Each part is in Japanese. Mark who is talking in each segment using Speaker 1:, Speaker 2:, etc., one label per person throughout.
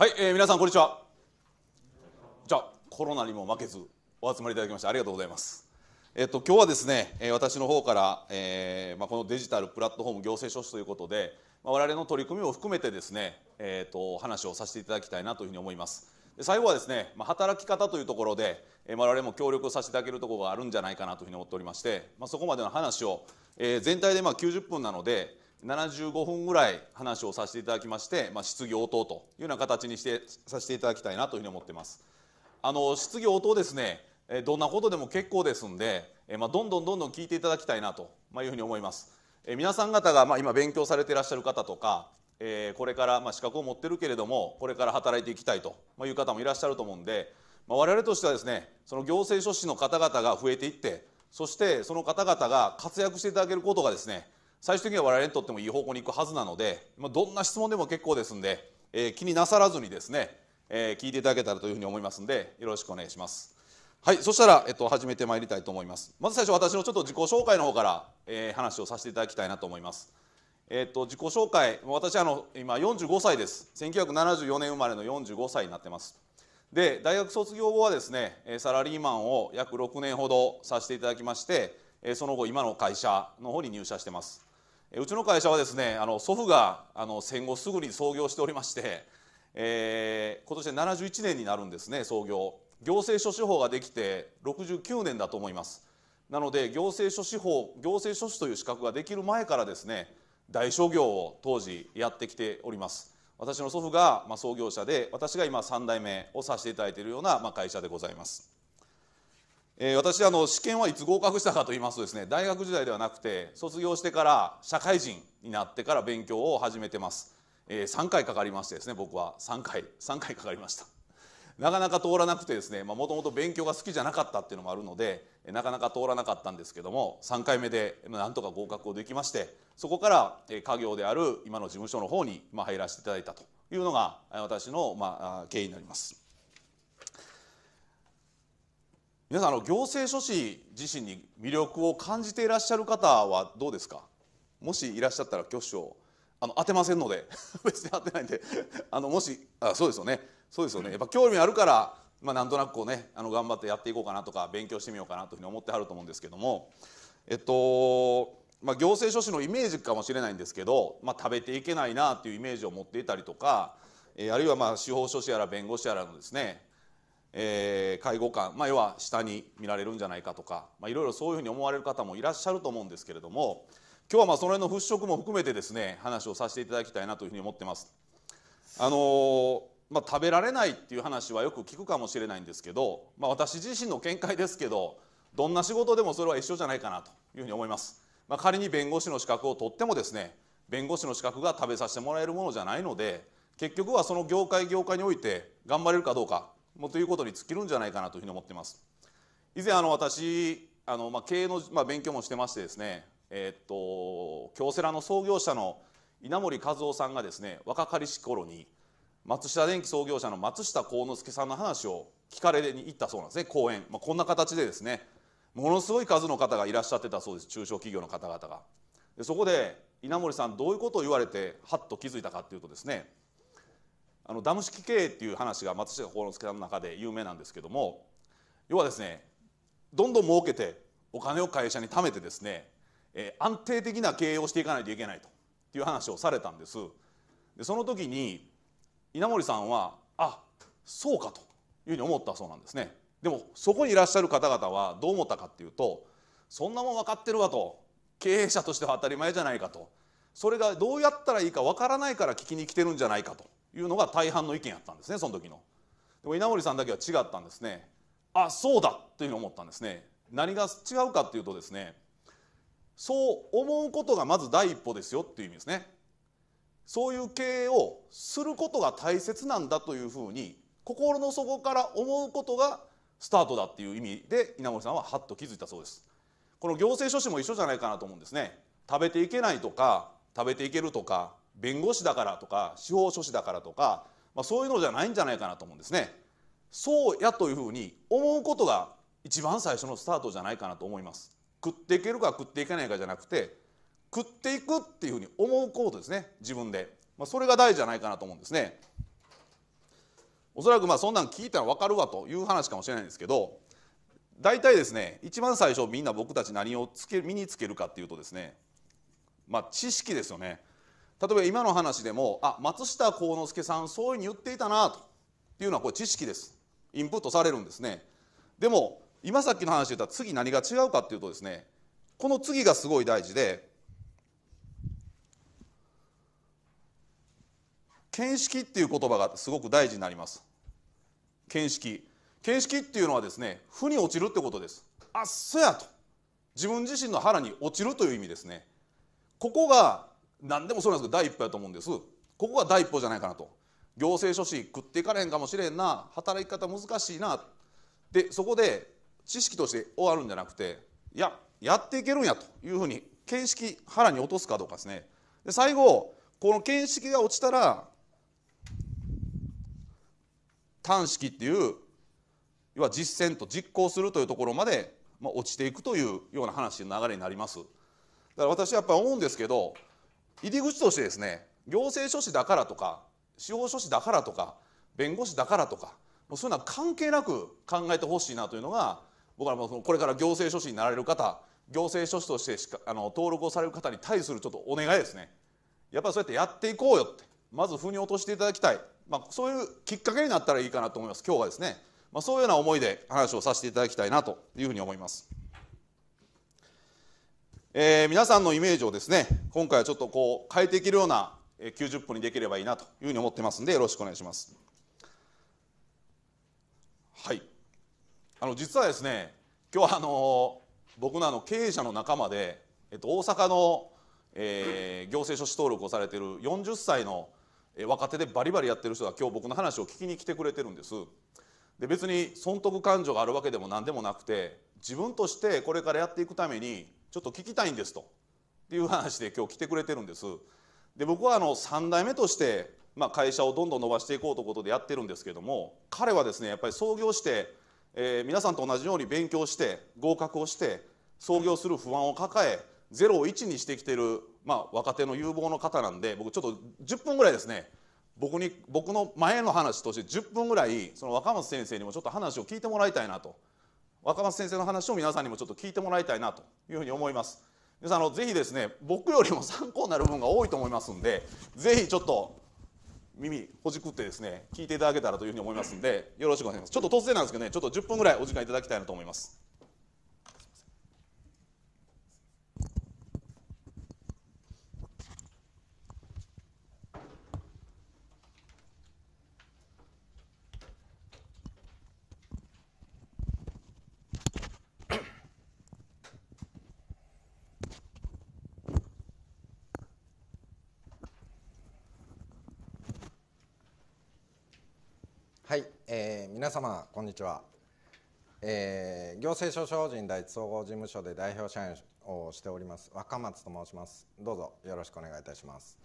Speaker 1: はい、えー、皆さんこんにちは。じゃコロナにも負けずお集まりいただきましてありがとうございます。えっと今日はですね、えー、私の方から、えー、まあこのデジタルプラットフォーム行政書士ということで、まあ我々の取り組みを含めてですね、えっ、ー、と話をさせていただきたいなというふうに思います。で最後はですね、まあ働き方というところで、えー、我々も協力させていただけるところがあるんじゃないかなというふうに思っておりまして、まあそこまでの話を、えー、全体でまあ90分なので。75分ぐらい話をさせていただきまして、まあ、質疑応答というような形にしてさせていただきたいなというふうに思ってます。あの質疑応答ですねどんなことでも結構ですんで、まあ、どんどんどんどん聞いていただきたいなというふうに思います。皆さん方が、まあ、今勉強されていらっしゃる方とかえこれからま資格を持ってるけれどもこれから働いていきたいという方もいらっしゃると思うんで、まあ、我々としてはですねその行政書士の方々が増えていってそしてその方々が活躍していただけることがですね最終的には我々にとってもいい方向に行くはずなので、まあ、どんな質問でも結構ですんで、えー、気になさらずにですね、えー、聞いていただけたらというふうに思いますんでよろしくお願いします。はい、そしたら、えっと、始めてまいりたいと思います。まず最初私のちょっと自己紹介の方から、えー、話をさせていただきたいなと思います。えっと、自己紹介私あの今45歳です1974年生まれの45歳になってますで大学卒業後はですねサラリーマンを約6年ほどさせていただきましてその後今の会社の方に入社してますうちの会社はですねあの祖父があの戦後すぐに創業しておりまして、えー、今年で71年になるんですね創業行政書士法ができて69年だと思いますなので行政書士法行政書士という資格ができる前からですね大商業を当時やってきております私の祖父が創業者で私が今3代目をさせていただいているような会社でございますえー、私あの試験はいつ合格したかと言いますとですね大学時代ではなくて卒業してから社会人になってから勉強を始めてます、えー、3回かかりましてですね僕は3回3回かかりましたなかなか通らなくてですねもともと勉強が好きじゃなかったっていうのもあるのでなかなか通らなかったんですけども3回目でなんとか合格をできましてそこから家業である今の事務所の方に入らせていただいたというのが私の経緯になります。皆さんあの行政書士自身に魅力を感じていらっしゃる方はどうですかもしいらっしゃったら挙手をあの当てませんので 別に当てないんであのもしあそうですよねそうですよねやっぱ興味あるから、まあ、なんとなくこうねあの頑張ってやっていこうかなとか勉強してみようかなというふうに思ってはると思うんですけどもえっとまあ、行政書士のイメージかもしれないんですけど、まあ、食べていけないなというイメージを持っていたりとか、えー、あるいはまあ司法書士やら弁護士やらのですねえー、介護官、まあ、要は下に見られるんじゃないかとか、まあ、いろいろそういうふうに思われる方もいらっしゃると思うんですけれども今日はまあその辺の払拭も含めてですね話をさせていただきたいなというふうに思ってます。あのー、まあ、食べられないっていう話はよく聞くかもしれないんですけど、まあ、私自身の見解ですけどどんな仕事でもそれは一緒じゃないかなというふうに思います。まあ、仮に弁護士の資格を取ってもですね弁護士の資格が食べさせてもらえるものじゃないので結局はその業界業界において頑張れるかどうかもということに尽きるんじゃないかなというふうに思っています。以前あの私あの、まあ、経営の、まあ、勉強もしてましてですね、えっと京セラの創業者の稲盛和夫さんがですね若かりし頃に松下電器創業者の松下幸之助さんの話を聞かれに行ったそうなんですね講演、まあ、こんな形でですねものすごい数の方がいらっしゃってたそうです中小企業の方々が。でそこで稲盛さんどういうことを言われてはっと気づいたかっていうとですねあのダム式経営っていう話が松下幸之助さんの中で有名なんですけども要はですねどんどん儲けてお金を会社に貯めてですね、えー、安定的な経営をしていかないといけないという話をされたんですでその時に稲森さんはあそうかというふうに思ったそうなんですねでもそこにいらっしゃる方々はどう思ったかっていうとそんなもん分かってるわと経営者としては当たり前じゃないかとそれがどうやったらいいか分からないから聞きに来てるんじゃないかというのが大半の意見やったんですねその時の。でも稲森さんだけは違ったんですねあそうだていうふうに思ったんですね。何が違うかっていうとですねそう思うことがまず第一歩ですよっていう意味ですね。そういう経営をすることが大切なんだというふうに心の底から思うことがスタートだっていう意味で稲森さんははっと気づいたそうです。この行政書士も一緒じゃないかなと思うんですね。食べていけないとか食べていけるとか弁護士だからとか司法書士だからとか、まあ、そういうのじゃないんじゃないかなと思うんですね。そうやというふうに思うことが一番最初のスタートじゃないかなと思います。食っていけるか食っていけないかじゃなくて食っていくっていうふうに思うことですね自分で、まあ、それが大事じゃないかなと思うんですね。おそらくまあそんなん聞いたら分かるわという話かもしれないんですけど大体ですね一番最初みんな僕たち何をつけ身につけるかっていうとですねまあ知識ですよね。例えば今の話でもあ松下幸之助さんそういうふうに言っていたなというのはこれ知識ですインプットされるんですねでも今さっきの話で言ったら次何が違うかっていうとですねこの次がすごい大事で見識っていう言葉がすごく大事になります見識見識っていうのはですね負に落ちるってことですあっそやと自分自身の腹に落ちるという意味ですねここが何でもそうなんですけど第一歩やと思うんですここが第一歩じゃないかなと行政書士食っていかれへんかもしれんな働き方難しいなでそこで知識として終わるんじゃなくていややっていけるんやというふうに見識腹に落とすかどうかですねで最後この見識が落ちたら短式っていう要は実践と実行するというところまで、まあ、落ちていくというような話の流れになりますだから私はやっぱり思うんですけど入り口としてですね行政書士だからとか司法書士だからとか弁護士だからとかもうそういうのは関係なく考えてほしいなというのが僕はもうこれから行政書士になられる方行政書士としてしかあの登録をされる方に対するちょっとお願いですねやっぱりそうやってやっていこうよってまず腑に落としていただきたい、まあ、そういうきっかけになったらいいかなと思います今日はですね、まあ、そういうような思いで話をさせていただきたいなというふうに思います。えー、皆さんのイメージをですね今回はちょっとこう変えていけるような90分にできればいいなというふうに思ってますんでよろしくお願いしますはいあの実はですね今日はあの僕のあの経営者の仲間で、えっと、大阪の、えー、行政書士登録をされてる40歳の若手でバリバリやってる人が今日僕の話を聞きに来てくれてるんですで別に損得感情があるわけでも何でもなくて自分としてこれからやっていくためにちょっと聞きたいんですという話で今日来てくれてるんです。で僕はあの3代目として、まあ、会社をどんどん伸ばしていこうということでやってるんですけども彼はですねやっぱり創業して、え皆さんと同じように勉強して合格をして創業する不安を抱えゼロを1にしてきてる、まあ、若手の有望の方なんで僕ちょっと10分ぐらいですね僕に僕の前の話として10分ぐらいその若松先生にもちょっと話を聞いてもらいたいなと若松先生の話を皆さんにもちょっと聞いてもらいたいなというふうに思います。皆さんあのぜひですね僕よりも参考になる部分が多いと思いますんでぜひちょっと耳ほじくってですね聞いていただけたらというふうに思いますんでよろしくお願いしますちょっと突然なんですけどねちょっと10分ぐらいお時間いただきたいなと思います。
Speaker 2: 皆様こんにちは、えー、行政書士人第一総合事務所で代表社員をしております若松と申しますどうぞよろしくお願いいたします、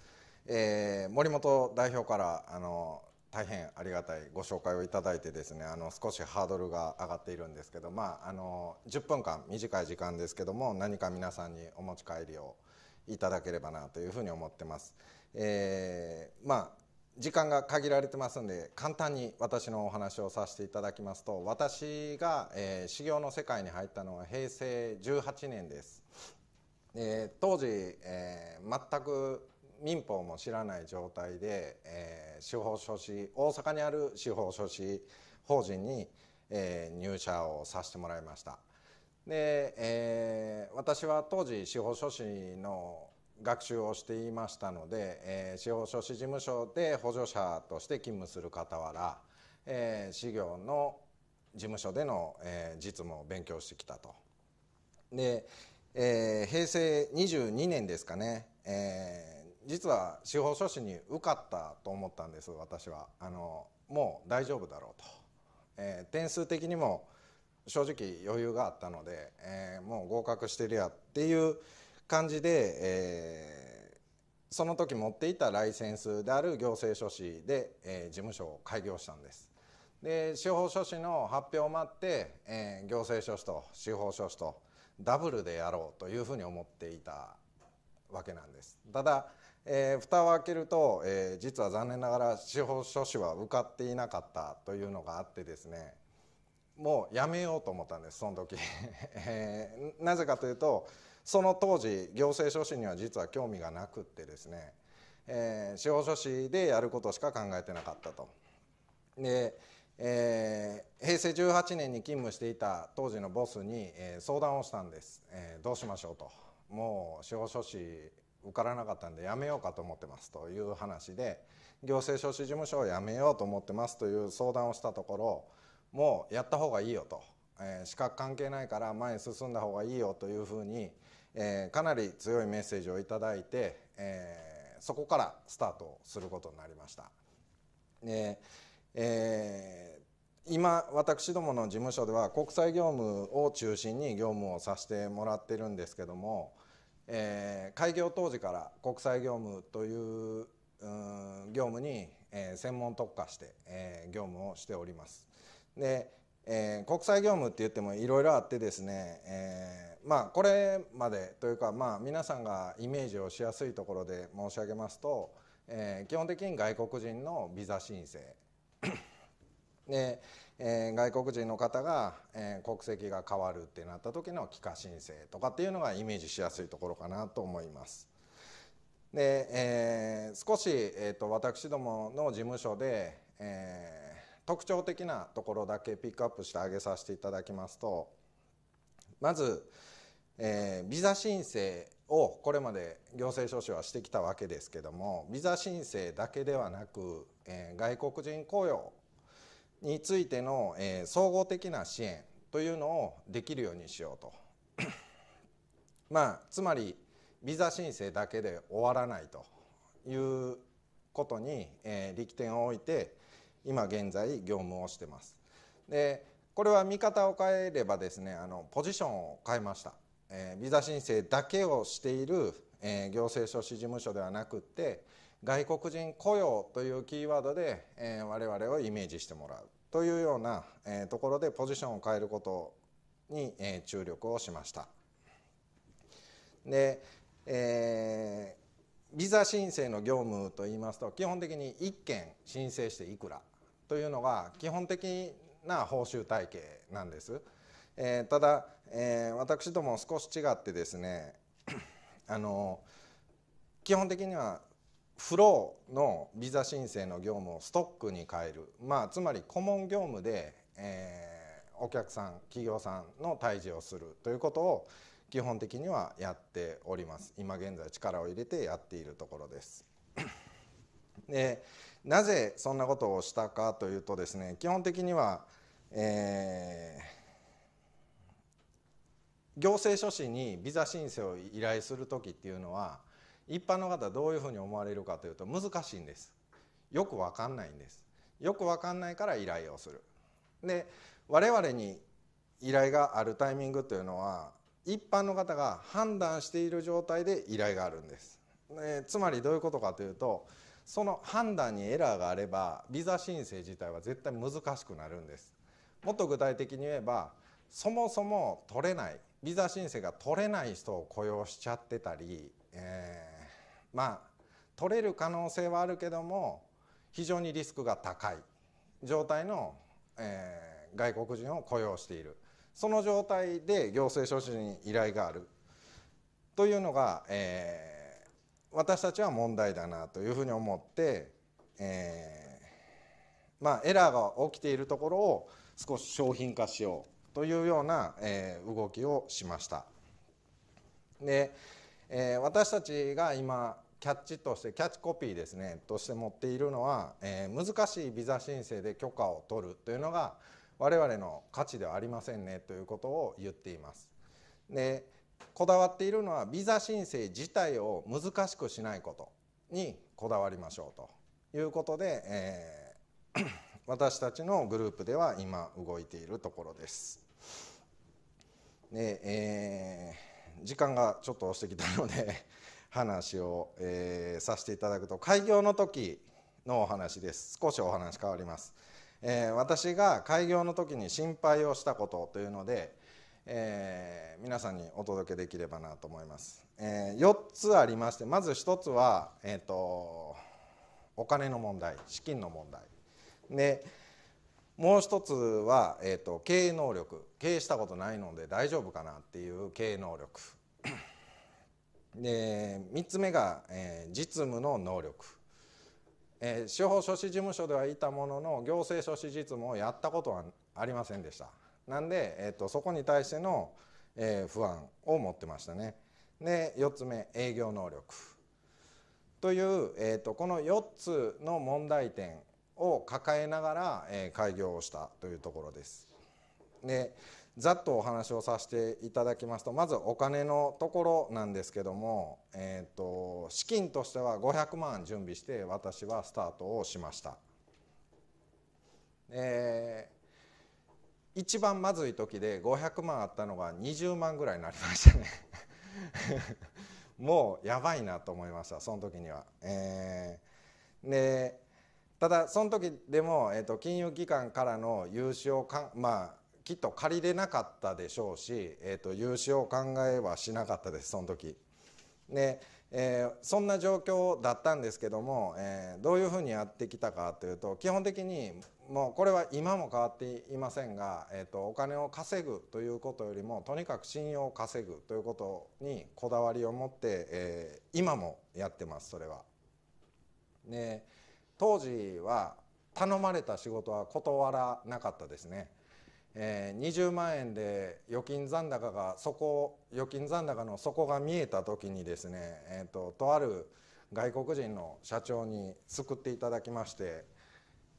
Speaker 2: えー、森本代表からあの大変ありがたいご紹介をいただいてですねあの少しハードルが上がっているんですけどまああの10分間短い時間ですけども何か皆さんにお持ち帰りをいただければなというふうに思ってます。えー、まあ時間が限られてますんで簡単に私のお話をさせていただきますと私が、えー、修行の世界に入ったのは平成18年です、えー、当時、えー、全く民法も知らない状態で、えー、司法書士大阪にある司法書士法人に、えー、入社をさせてもらいましたで、えー、私は当時司法書士の学習をしていましたので、えー、司法書士事務所で補助者として勤務する傍ら、えー、事業の事務所での、えー、実務を勉強してきたと。で、えー、平成22年ですかね、えー、実は司法書士に受かったと思ったんです私はあのもう大丈夫だろうと、えー、点数的にも正直余裕があったので、えー、もう合格してるやっていう感じで、えー、その時持っていたライセンスである行政書士で、えー、事務所を開業したんです。で司法書士の発表を待って、えー、行政書士と司法書士とダブルでやろうというふうに思っていたわけなんです。ただ、えー、蓋を開けると、えー、実は残念ながら司法書士は受かっていなかったというのがあってですねもうやめようと思ったんですその時、えー、なぜかというとその当時行政書士には実は興味がなくってですね、えー、司法書士でやることしか考えてなかったと。でえー、平成18年に勤務していた当時のボスに、えー、相談をしたんです、えー、どうしましょうともう司法書士受からなかったんでやめようかと思ってますという話で行政書士事務所を辞めようと思ってますという相談をしたところもうやった方がいいよと、えー、資格関係ないから前に進んだ方がいいよというふうに、えー、かなり強いメッセージを頂いて、えー、そこからスタートすることになりました。でえー、今私どもの事務所では国際業務を中心に業務をさせてもらってるんですけども、えー、開業当時から国際業務というう業務に、えー、専門特化して、えー、業務をしております。で、えー、国際業務って言ってもいろいろあってですね、えーまあこれまでというかまあ皆さんがイメージをしやすいところで申し上げますと、えー、基本的に外国人のビザ申請 で、えー、外国人の方が、えー、国籍が変わるってなった時の帰化申請とかっていうのがイメージしやすいところかなと思います。で、えー、少し、えーと、私どもの事務所で、えー、特徴的なところだけピックアップして挙げさせていただきますとまず、えー、ビザ申請をこれまで行政書士はしてきたわけですけどもビザ申請だけではなく、えー、外国人雇用についての、えー、総合的な支援というのをできるようにしようと まあつまりビザ申請だけで終わらないということに、えー、力点を置いて今現在業務をしてます。でこれは見方を変えればですねあのポジションを変えました。えビザ申請だけをしている、え行政書士事務所ではなくって外国人雇用というキーワードで、え我々をイメージしてもらうというような、えところでポジションを変えることに、え注力をしました。で、えー、ビザ申請の業務といいますと基本的に1件申請していくらというのが基本的な報酬体系なんです。えー、ただ、えー、私ども少し違ってですね あの基本的にはフローのビザ申請の業務をストックに変える、まあ、つまり顧問業務で、えー、お客さん企業さんの退治をするということを基本的にはやっております今現在力を入れてやっているところです。でなぜそんなことをしたかというとですね基本的には、えー行政書士にビザ申請を依頼する時っていうのは一般の方どういうふうに思われるかというと難しいんですよく分かんないんですよく分かんないから依頼をするで我々に依頼があるタイミングというのは一般の方が判断している状態で依頼があるんですでつまりどういうことかというとその判断にエラーがあればビザ申請自体は絶対難しくなるんですもっと具体的に言えばそもそも取れないビザ申請が取れない人を雇用しちゃってたり、えー、まあ取れる可能性はあるけども非常にリスクが高い状態の、えー、外国人を雇用しているその状態で行政書士に依頼があるというのが、えー、私たちは問題だなというふうに思って、えー、まあエラーが起きているところを少し商品化しようというような、えー、動きをしましたで、えー、私たちが今キャッチとしてキャッチコピーですねとして持っているのは、えー、難しいビザ申請で許可を取るというのが我々の価値ではありませんねということを言っています。でこだわっているのはビザ申請自体を難しくしないことにこだわりましょうということで、えー、私たちのグループでは今動いているところです。で、えー、時間がちょっと押してきたので 話を、えー、させていただくと開業の時のお話です少しお話変わります、えー、私が開業の時に心配をしたことというので、えー、皆さんにお届けできればなと思います、えー、4つありましてまず1つは、えーと、とお金の問題資金の問題でもう一つは、えーと、経営能力経営したことないので大丈夫かなっていう経営能力 で3つ目が、えー、実務の能力、えー、司法書士事務所ではいたものの行政書士実務をやったことはありませんでしたなんで、えーと、そこに対しての、えー、不安を持ってましたねで4つ目営業能力という、えーと、とこの4つの問題点を抱えながら、え開業をしたというところです。でざっとお話をさせていただきますとまずお金のところなんですけども、えーと、と資金としては500万準備して私はスタートをしました。えー、一番まずい時で500万あったのが20万ぐらいになりましたね もうやばいなと思いましたその時には。えー、でただその時でも、えーと、金融機関からの融資をかまあきっと借りれなかったでしょうし、えーと、融資を考えはしなかったですその時。で、えー、そんな状況だったんですけども、えー、どういうふうにやってきたかというと基本的にもうこれは今も変わっていませんが、えーと、お金を稼ぐということよりもとにかく信用を稼ぐということにこだわりを持って、えー、今もやってますそれは。ね当時は頼まれた仕事は断らなかったですね、えー、20万円で預金残高がそこ預金残高の底が見えた時にですね、えーと、ととある外国人の社長に救っていただきまして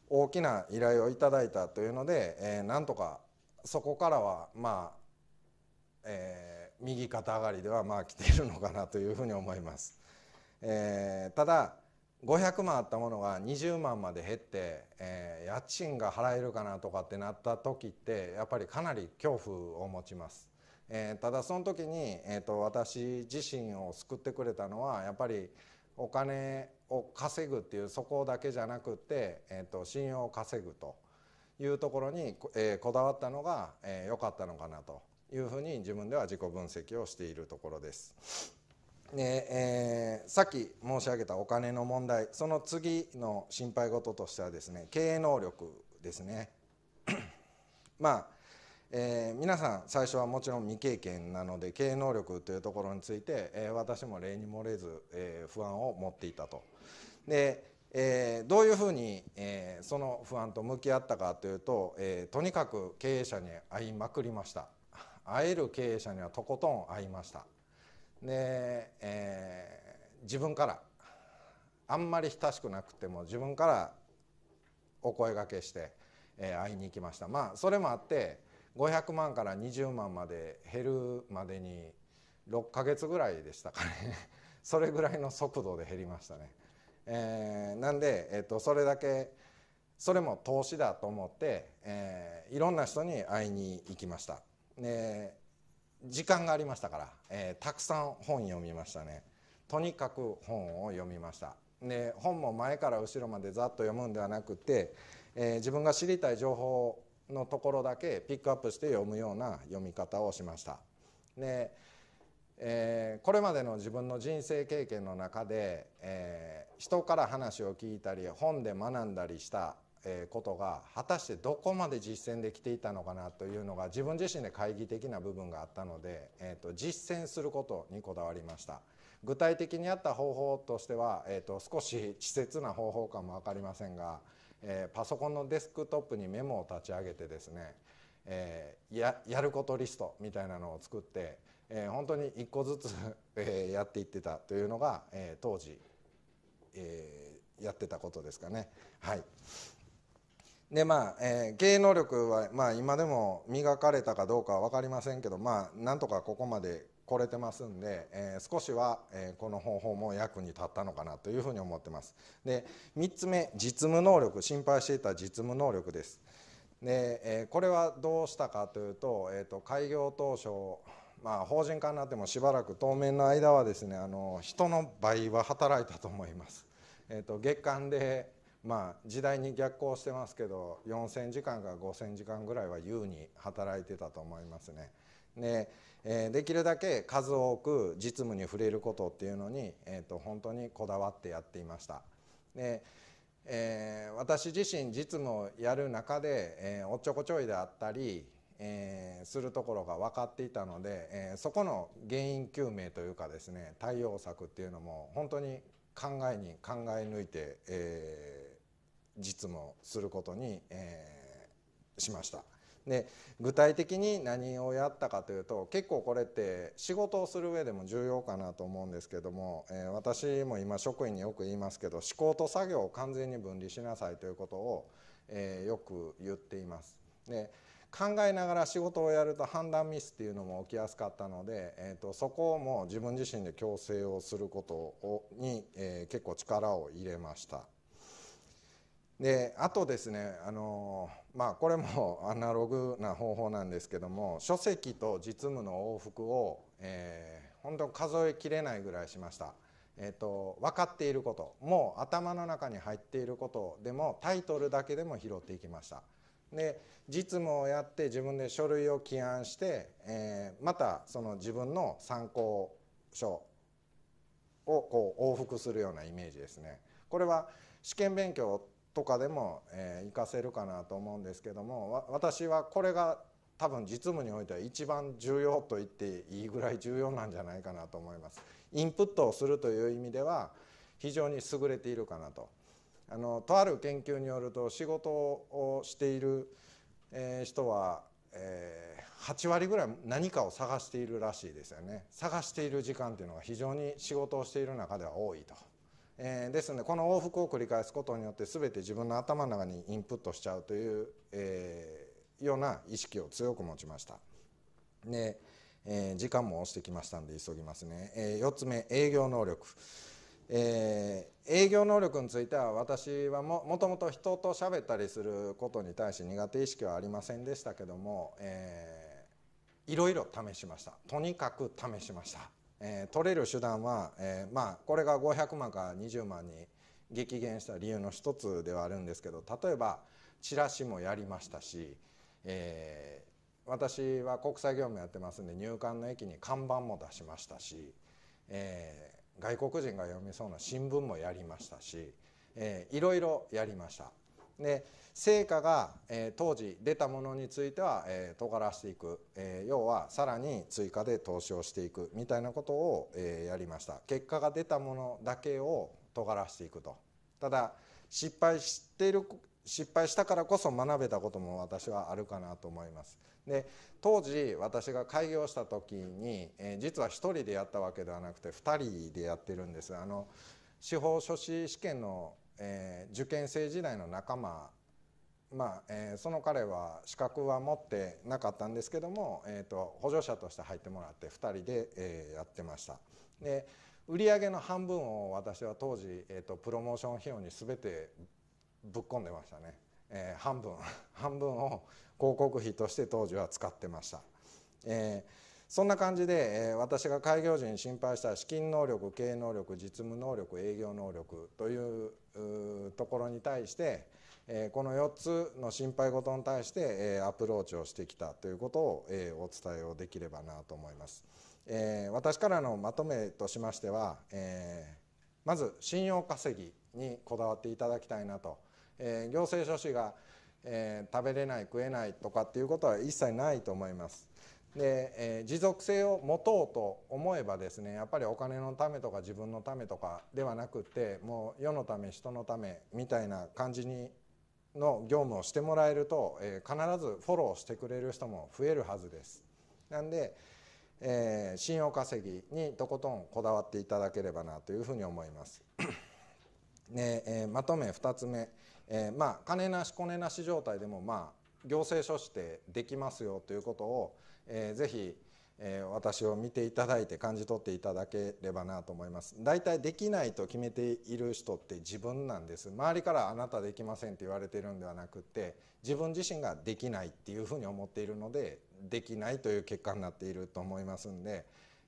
Speaker 2: 大きな依頼をいただいたというので、えー、なんとかそこからはまあ、えー、右肩上がりではまあ来ているのかなというふうに思います。えー、ただ500万あったものが20万まで減って、えー、家賃が払えるかなとかってなった時ってやっぱりかなり恐怖を持ちます。えー、ただその時に、えーと、私自身を救ってくれたのはやっぱりお金を稼ぐっていうそこだけじゃなくて、えーと、信用を稼ぐというところに、えー、こだわったのが良、えー、かったのかなというふうに自分では自己分析をしているところです。ねえー、さっき申し上げたお金の問題その次の心配事としてはですね経営能力ですね まあ、えー、皆さん最初はもちろん未経験なので経営能力というところについて、えー、私も例に漏れず、え不安を持っていたと。でえー、どういうふうに、えー、その不安と向き合ったかというと、えー、とにかく経営者に会いまくりました会える経営者にはとことん会いましたで、えー、自分からあんまり親しくなくても自分からお声がけして、えー、会いに行きましたまあそれもあって500万から20万まで減るまでに6ヶ月ぐらいでしたかね それぐらいの速度で減りましたね。えー、なんで、えー、とそれだけそれも投資だと思って、えー、いろんな人に会いに行きました。で時間がありましたから、えー、たくさん本読みましたねとにかく本を読みましたで本も前から後ろまでざっと読むんではなくて、えー、自分が知りたい情報のところだけピックアップして読むような読み方をしましたで、えー、これまでの自分の人生経験の中で、えー、人から話を聞いたり本で学んだりしたことが果たしてどこまで実践できていたのかなというのが自分自身で懐疑的な部分があったので、えー、と実践することにこだわりました具体的にあった方法としては、えー、と少し稚拙な方法かも分かりませんが、えー、パソコンのデスクトップにメモを立ち上げてですね、えー、ややることリストみたいなのを作って、えー、本当に一個ずつえやっていってたというのが、えー、当時、えー、やってたことですかね。はいでまあえー、芸能力は、まあ、今でも磨かれたかどうかは分かりませんけど、まあ、なんとかここまで来れてますんで、えー、少しは、えー、この方法も役に立ったのかなというふうに思ってます。で3つ目実務能力心配していた実務能力です。でえこれはどうしたかというと,、えーと、開業当初、まあ、法人化になってもしばらく当面の間はですねあの人の倍は働いたと思います。えーと月間でまあ時代に逆行してますけど4,000時間か5,000時間ぐらいは優に働いてたと思いますね。でえできるだけ数多く実務に触れることっていうのに、えーと、本当にこだわってやっていました。でえー、私自身実務をやる中で、えー、おっちょこちょいであったり、えー、するところが分かっていたので、えそこの原因究明というかですね対応策っていうのも本当に考えに考え抜いて、え実務をすることに、えー、しました。で具体的に何をやったかというと結構これって仕事をする上でも重要かなと思うんですけども、えー、私も今職員によく言いますけど思考と作業を完全に分離しなさいということを、えー、よく言っています。で考えながら仕事をやると判断ミスっていうのも起きやすかったので、えーと、そこも自分自身で矯正をすることをに、えー、結構力を入れました。であとですねあの、まあ、これも アナログな方法なんですけども書籍と実務の往復を、えー、本当数えきれないぐらいしました。えーと、分かっていることもう頭の中に入っていることでもタイトルだけでも拾っていきました。で実務をやって自分で書類を起案して、えー、またその自分の参考書をこう往復するようなイメージですね。これは試験勉強とかでも、え活かせるかなと思うんですけども私はこれが多分実務においては一番重要と言っていいぐらい 重要なんじゃないかなと思います。インプットをするという意味では非常に優れているかなと。あのとある研究によると仕事をしている、え人は、え8割ぐらい何かを探しているらしいですよね探している時間っていうのが非常に仕事をしている中では多いとえー、ですのでこの往復を繰り返すことによって全て自分の頭の中にインプットしちゃうという、えー、ような意識を強く持ちましたで、えー、時間も押してきましたんで急ぎますね、えー、4つ目営業能力、えー、営業能力については私はももともと人と喋ったりすることに対して苦手意識はありませんでしたけども、えー、いろいろ試しましたとにかく試しましたえー、取れる手段は、えー、まあこれが500万から20万に激減した理由の一つではあるんですけど例えばチラシもやりましたし、えー、私は国際業務やってますんで入管の駅に看板も出しましたし、えー、外国人が読みそうな新聞もやりましたし、えー、いろいろやりました。で成果が、えー、当時出たものについては、えー、尖らしていく、えー、要はさらに追加で投資をしていくみたいなことを、えー、やりました結果が出たものだけを尖らしていくとただ失敗している失敗したからこそ学べたことも私はあるかなと思いますで当時私が開業した時に、えー、実は1人でやったわけではなくて2人でやってるんですあの司法書士試験のえー、受験生時代の仲間まあえー、その彼は資格は持ってなかったんですけども、えーと、補助者として入ってもらって2人で、えー、やってましたで売上の半分を私は当時、えーと、とプロモーション費用に全てぶっ込んでましたね、えー、半分 半分を広告費として当時は使ってました、えーそんな感じで、え私が開業時に心配した資金能力経営能力実務能力営業能力というところに対して、えこの4つの心配事に対して、えアプローチをしてきたということを、えお伝えをできればなと思います。え私からのまとめとしましては、えまず信用稼ぎにこだわっていただきたいなと、え行政書士が、え食べれない食えないとかっていうことは一切ないと思います。で、えー、持続性を持とうと思えばですねやっぱりお金のためとか自分のためとかではなくてもう世のため人のためみたいな感じにの業務をしてもらえると、えー、必ずフォローしてくれる人も増えるはずです。なんで、えー、信用稼ぎにとことんこだわっていただければなというふうに思います。ねえー、まとめ2つ目、えー、まあ金なしこねなし状態でもまあ行政書士ってできますよということをえー、ぜひ、えー、私を見ていただいて感じ取っていただければなと思います大体できないと決めている人って自分なんです周りからあなたできませんって言われてるんではなくって自分自身ができないっていうふうに思っているのでできないという結果になっていると思いますんで、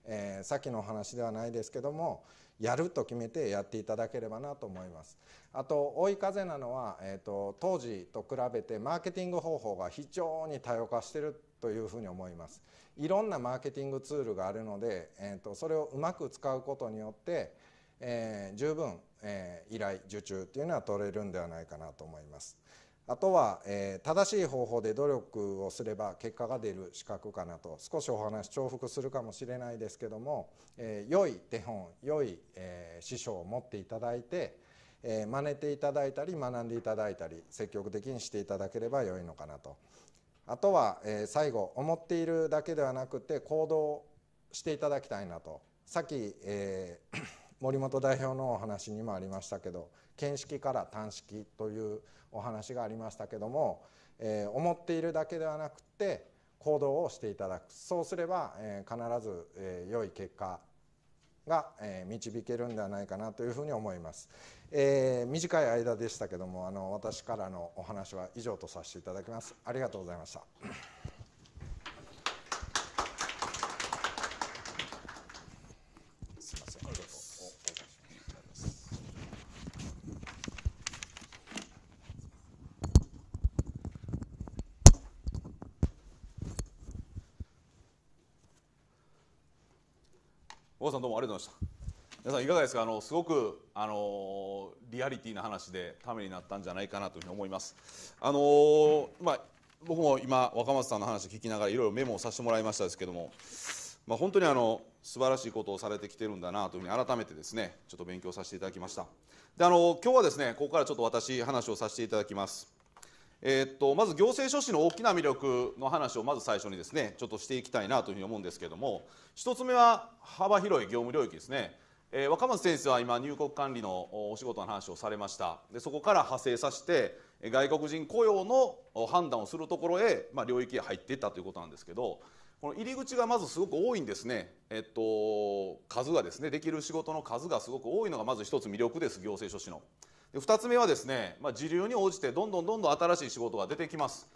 Speaker 2: えー、さっきのお話ではないですけどもやると決めてやっていただければなと思います。あと追い風なのは、えーと、当時と比べてマーケティング方法が非常に多様化してるというふに思いますいろんなマーケティングツールがあるので、えーと、それをうまく使うことによって、えー、十分、えー、依頼受注というのは取れるんではないかなと思いますあとは、えー、正しい方法で努力をすれば結果が出る資格かなと少しお話重複するかもしれないですけども、え良い手本良い、え師匠を持っていただいてえー、真似ていただいたり学んでいただいたり積極的にしていただければ良いのかなとあとは、え最後思っているだけではなくて行動していただきたいなとさっき、えー、森本代表のお話にもありましたけど見識から短識というお話がありましたけども、えー、思っているだけではなくて行動をしていただくそうすれば、えー、必ず、え良い結果が、え導けるんではないかなというふうに思います。えー、短い間でしたけどもあの私からのお話は以上とさせていただきますありがとうございました
Speaker 1: かがですかあのすごくあのリアリティな話でためになったんじゃないかなというふうに思います。あのまあ、僕も今若松さんの話聞きながらいろいろメモをさせてもらいましたですけども、まあ、本当にあの素晴らしいことをされてきてるんだなというふうに改めてですねちょっと勉強させていただきましたであの今日はですねここからちょっと私話をさせていただきます、えー、っとまず行政書士の大きな魅力の話をまず最初にですねちょっとしていきたいなというふうに思うんですけども1つ目は幅広い業務領域ですねえー、若松先生は今入国管理のお仕事の話をされましたでそこから派生させて外国人雇用の判断をするところへ、まあ、領域へ入っていったということなんですけどこの入り口がまずすごく多いんですね、えっと、数がですねできる仕事の数がすごく多いのがまず一つ魅力です行政書士の。で2つ目はですね、まあ、時流に応じてどんどんどんどん新しい仕事が出てきます。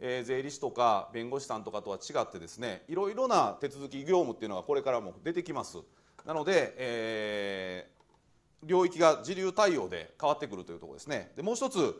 Speaker 1: えー、税理士とか弁護士さんとかとは違ってですねいろいろな手続き業務っていうのがこれからも出てきます。なので、えー、領域が時流対応で変わってくるというところですね。でもう一つ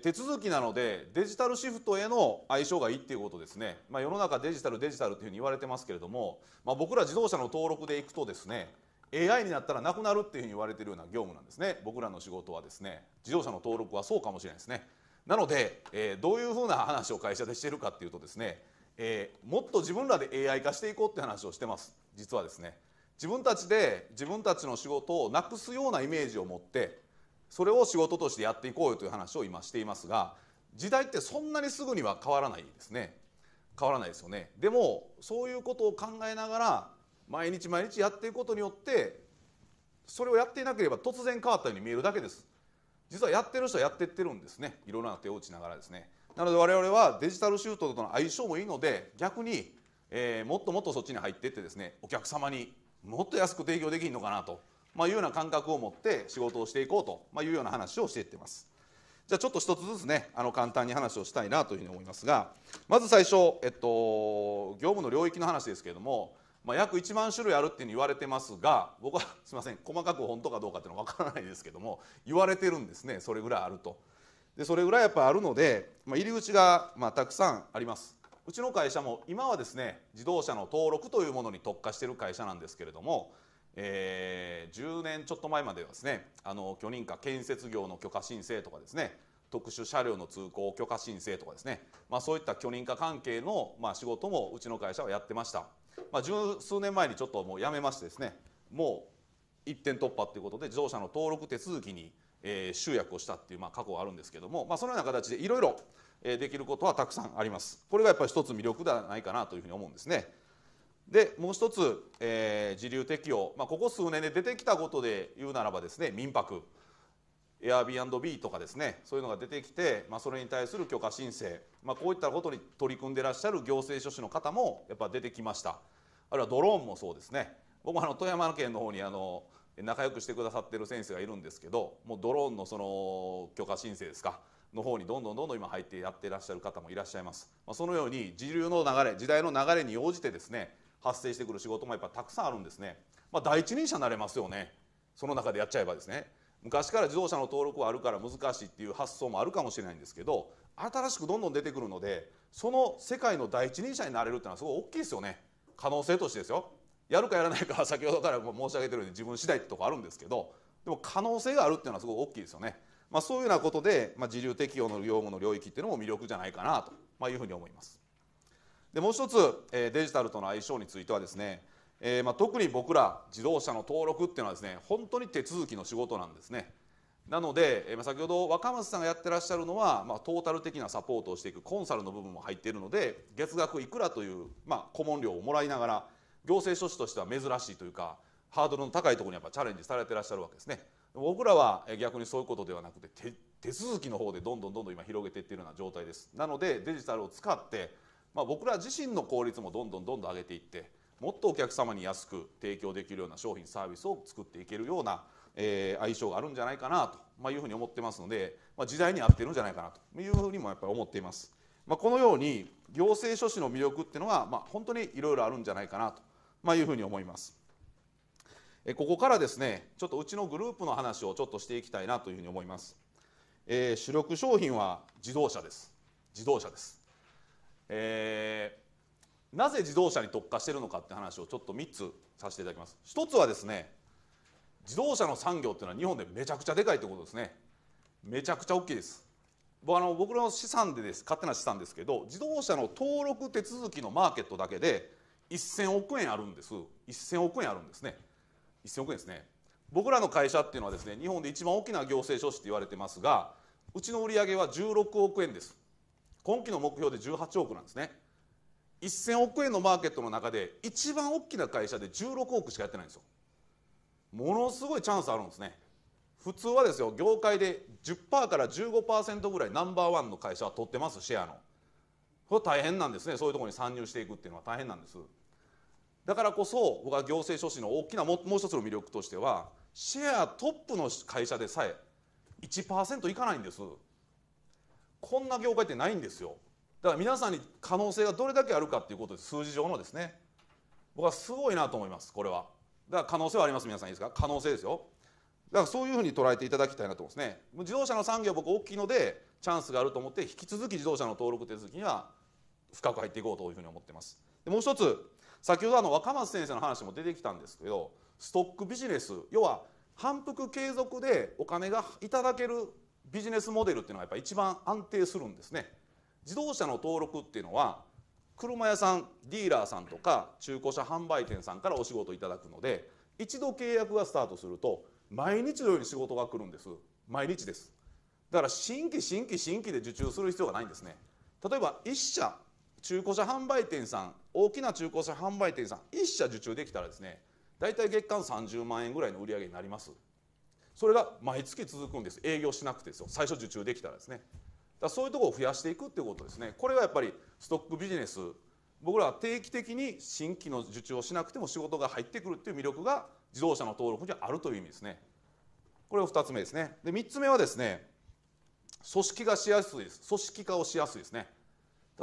Speaker 1: 手続きなのでデジタルシフトへの相性がいいっていうことですね、まあ、世の中デジタルデジタルというふうに言われてますけれども、まあ、僕ら自動車の登録でいくとですね AI になったらなくなるっていうふうに言われてるような業務なんですね僕らの仕事はですね自動車の登録はそうかもしれないですねなので、えー、どういうふうな話を会社でしてるかっていうとですね、えー、もっと自分らで AI 化していこうって話をしてます実はですね自分たちで自分たちの仕事をなくすようなイメージを持ってそれを仕事としてやっていこうよという話を今していますが時代ってそんなにすぐには変わらないですね変わらないですよねでもそういうことを考えながら毎日毎日やっていくことによってそれをやっていなければ突然変わったように見えるだけです実はやってる人はやってってるんですねいろんな手を打ちながらですねなので我々はデジタルシュートとの相性もいいので逆に、えー、もっともっとそっちに入っていってですねお客様にもっと安く提供できんのかなと、まあ、いうような感覚を持って仕事をしていこうと、まいうような話をしていってます。じゃあちょっと一つずつねあの簡単に話をしたいなというふうに思いますがまず最初、えっと、業務の領域の話ですけれども、まあ、約1万種類あるっていうに言われてますが僕はすいません細かく本当かどうかっていうのは分からないですけども言われてるんですねそれぐらいあると。でそれぐらいやっぱあるので、まあ、入り口がまあたくさんあります。うちの会社も今はですね自動車の登録というものに特化している会社なんですけれども、えー、10年ちょっと前まではですねあの許認可建設業の許可申請とかですね特殊車両の通行許可申請とかですね、まあ、そういった許認可関係の、まあ、仕事もうちの会社はやってました、まあ、十数年前にちょっともうやめましてですねもう一点突破ということで自動車の登録手続きに、えー、集約をしたっていう、まあ、過去があるんですけども、まあ、そのような形でいろいろできることはたくさんあります。これがやっぱり一つ魅力ではないかなというふうに思うんですね。でもう一つ、えー、自流適用、まあ、ここ数年で出てきたことで言うならばですね民泊 Airbnb とかですねそういうのが出てきて、まあ、それに対する許可申請、まあ、こういったことに取り組んでらっしゃる行政書士の方もやっぱ出てきましたあるいはドローンもそうですね僕はあの富山県の方にあの仲良くしてくださってる先生がいるんですけどもうドローンのその許可申請ですかの方にどんどんどんどん今入ってやっていらっしゃる方もいらっしゃいます、まあ、そのように時流の流れ時代の流れに応じてですね発生してくる仕事もやっぱたくさんあるんですね、まあ、第一人者になれますよねその中でやっちゃえばですね昔から自動車の登録はあるから難しいっていう発想もあるかもしれないんですけど新しくどんどん出てくるのでその世界の第一人者になれるっていうのはすごい大きいですよね可能性としてですよやるかやらないかは 先ほどから申し上げてるように自分次第ってとこあるんですけどでも可能性があるっていうのはすごい大きいですよねまあ、そういうようなことで、まあ、自流適用の業務の領域っていうのも魅力じゃないかなと、まあ、いうふうに思います。でもう一つ、えー、デジタルとの相性についてはですね、えーまあ、特に僕ら自動車の登録っていうのはですね本当に手続きの仕事なんですね。なので、えー、先ほど若松さんがやってらっしゃるのは、まあ、トータル的なサポートをしていくコンサルの部分も入っているので月額いくらという、まあ、顧問料をもらいながら行政書士としては珍しいというかハードルの高いところにやっぱチャレンジされてらっしゃるわけですね。僕らは逆にそういうことではなくて手手続きの方でどんどんどんどん今広げていってるような状態ですなのでデジタルを使って、まあ、僕ら自身の効率もどんどんどんどん上げていってもっとお客様に安く提供できるような商品サービスを作っていけるような、えー、相性があるんじゃないかなと、まあ、いうふうに思ってますので、まあ、時代に合ってるんじゃないかなというふうにもやっぱり思っています。まあ、このように行政書士の魅力っていうのは、まあ、本当にいろいろあるんじゃないかなと、まあ、いうふうに思います。えここからですねちょっとうちのグループの話をちょっとしていきたいなというふうに思います、えー、主力商品は自動車です自動車です、えー、なぜ自動車に特化してるのかって話をちょっと3つさせていただきます1つはですね自動車の産業っていうのは日本でめちゃくちゃでかいってことですねめちゃくちゃ大きいですあの僕の資産でです勝手な資産ですけど自動車の登録手続きのマーケットだけで1000億円あるんです1000億円あるんですね億円ですね僕らの会社っていうのはですね日本で一番大きな行政書士って言われてますがうちの売上は16億円です今期の目標で18億なんですね1000億円のマーケットの中で一番大きな会社で16億しかやってないんですよものすごいチャンスあるんですね普通はですよ業界で10%から15%ぐらいナンバーワンの会社は取ってますシェアのこれ大変なんですねそういうところに参入していくっていうのは大変なんですだからこそ僕は行政書士の大きなもう一つの魅力としてはシェアトップの会社でさえ1%いかないんですこんな業界ってないんですよだから皆さんに可能性がどれだけあるかっていうことで数字上のですね僕はすごいなと思いますこれはだから可能性はあります皆さんいいですか可能性ですよだからそういうふうに捉えていただきたいなと思いますね自動車の産業僕大きいのでチャンスがあると思って引き続き自動車の登録手続きには深く入っていこうというふうに思ってますでもう一つ先ほどあの若松先生の話も出てきたんですけどストックビジネス要は反復継続でお金がいただけるビジネスモデルっていうのがやっぱ一番安定するんですね。自動車の登録っていうのは車屋さんディーラーさんとか中古車販売店さんからお仕事いただくので一度契約がスタートすると毎日のように仕事が来るんです毎日ですだから新規新規新規で受注する必要がないんですね例えば1社中古車販売店さん大きな中古車販売店さん1社受注できたらですね大体月間30万円ぐらいの売り上げになりますそれが毎月続くんです営業しなくてですよ最初受注できたらですねだそういうところを増やしていくっていうことですねこれはやっぱりストックビジネス僕らは定期的に新規の受注をしなくても仕事が入ってくるっていう魅力が自動車の登録にあるという意味ですねこれが2つ目ですねで3つ目はですね組織化しやすいです組織化をしやすいですね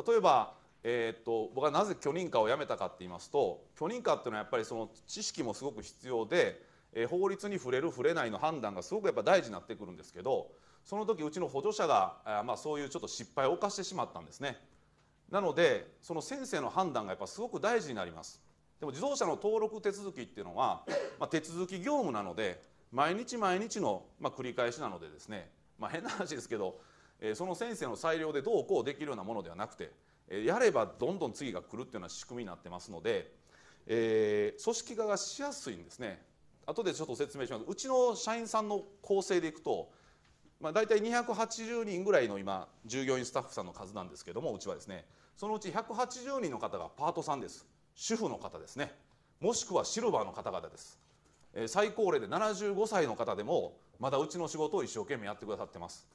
Speaker 1: 例えばえー、っと僕はなぜ許認可をやめたかって言いますと許認可っていうのはやっぱりその知識もすごく必要で、えー、法律に触れる触れないの判断がすごくやっぱ大事になってくるんですけどその時うちの補助者が、えー、まあ、そういうちょっと失敗を犯してしまったんですね。なのでその先生の判断がやっぱすごく大事になります。でも自動車の登録手続きっていうのは、まあ、手続き業務なので毎日毎日の、まあ、繰り返しなのでですね、まあ、変な話ですけど、えー、その先生の裁量でどうこうできるようなものではなくてやればどんどん次が来るっていうような仕組みになってますので、えー、組織化がしやすいんですね後でちょっと説明しますうちの社員さんの構成でいくと、まあ、大体280人ぐらいの今従業員スタッフさんの数なんですけどもうちはですねそのうち180人の方がパートさんです主婦の方ですねもしくはシルバーの方々です、え最高齢で75歳の方でもまだうちの仕事を一生懸命やってくださってます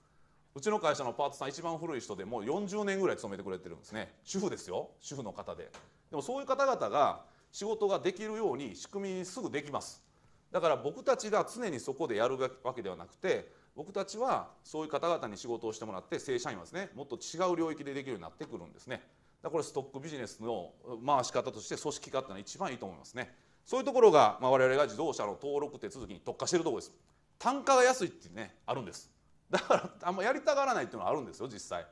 Speaker 1: うちの会社のパートさん一番古い人でもう40年ぐらい勤めてくれてるんですね主婦ですよ主婦の方ででもそういう方々が仕事ができるように仕組みにすぐできますだから僕たちが常にそこでやるわけではなくて僕たちはそういう方々に仕事をしてもらって正社員はですねもっと違う領域でできるようになってくるんですねだからこれストックビジネスの回し方として組織化っていうのは一番いいと思いますねそういうところが、ま我々が自動車の登録手続きに特化しているところです単価が安いってねあるんですだからあんまやりたがらないっていうのはあるんですよ実際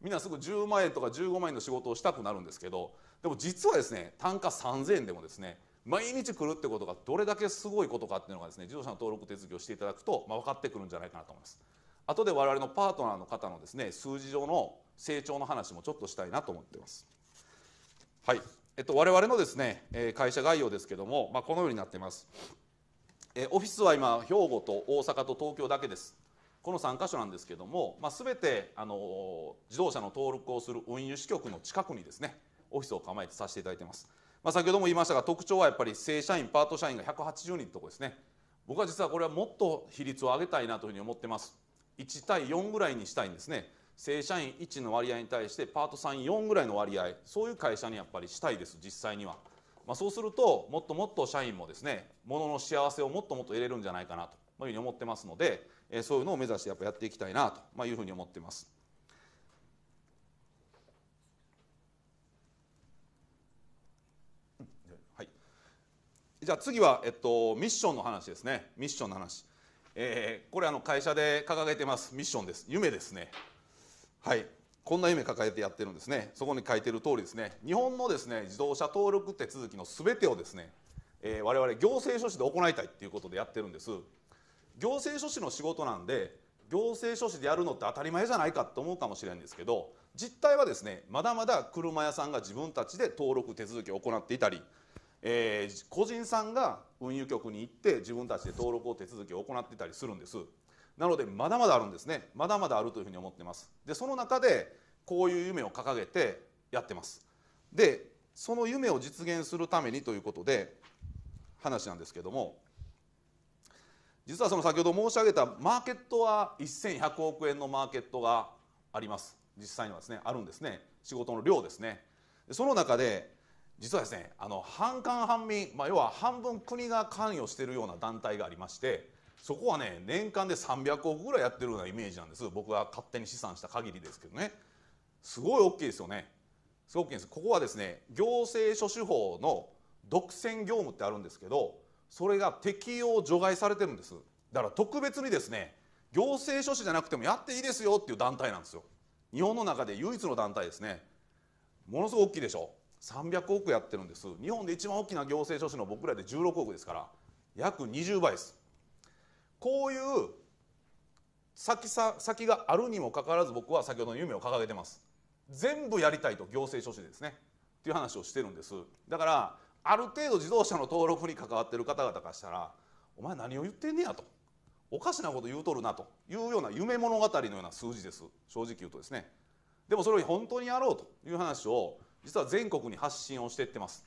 Speaker 1: みんなすぐ10万円とか15万円の仕事をしたくなるんですけどでも実はですね単価3,000円でもですね毎日来るってことがどれだけすごいことかっていうのがですね自動車の登録手続きをしていただくと、まあ、分かってくるんじゃないかなと思います後で我々のパートナーの方のですね数字上の成長の話もちょっとしたいなと思ってますはいえっと我々のですね会社概要ですけども、まあ、このようになっていますえオフィスは今兵庫と大阪と東京だけですこの3か所なんですけども、まあ、全てあの自動車の登録をする運輸支局の近くにですねオフィスを構えてさせていただいてます、まあ、先ほども言いましたが特徴はやっぱり正社員パート社員が180人とこですね僕は実はこれはもっと比率を上げたいなというふうに思ってます1対4ぐらいにしたいんですね正社員1の割合に対してパート3 4ぐらいの割合そういう会社にやっぱりしたいです実際には、まあ、そうするともっともっと社員もですねものの幸せをもっともっと得れるんじゃないかなというふうに思ってますのでえそういうのを目指してやっぱやっていきたいなと、まいうふうに思ってます。はい、じゃあ次は、えっと、ミッションの話ですねミッションの話、えー、これあの会社で掲げてますミッションです夢ですねはいこんな夢抱えてやってるんですねそこに書いてる通りですね日本のですね自動車登録手続きのすべてをですね、えー、我々行政書士で行いたいっていうことでやってるんです行政書士の仕事なんで行政書士でやるのって当たり前じゃないかと思うかもしれないんですけど実態はですねまだまだ車屋さんが自分たちで登録手続きを行っていたり、えー、個人さんが運輸局に行って自分たちで登録を手続きを行っていたりするんですなのでまだまだあるんですねまだまだあるというふうに思ってますでその中でこういう夢を掲げてやってますでその夢を実現するためにということで話なんですけども実はその先ほど申し上げたマーケットは1100億円のマーケットがあります実際にはですねあるんですね仕事の量ですねその中で実はですねあの半官半民、まあ、要は半分国が関与しているような団体がありましてそこはね年間で300億ぐらいやってるようなイメージなんです僕が勝手に試算した限りですけどねすごい大きいですよねすごく大きいですここはですね行政書士法の独占業務ってあるんですけどそれが適用除外されてるんですだから特別にですね行政書士じゃなくてもやっていいですよっていう団体なんですよ日本の中で唯一の団体ですねものすごく大きいでしょ300億やってるんです日本で一番大きな行政書士の僕らで16億ですから約20倍ですこういう先さ先があるにもかかわらず僕は先ほどの夢を掲げてます全部やりたいと行政書士ですねっていう話をしてるんですだからある程度自動車の登録に関わってる方々からしたら「お前何を言ってんねや」と「おかしなこと言うとるな」というような夢物語のような数字です正直言うとですね。でもそれを本当にやろうという話を実は全国に発信をしていってます。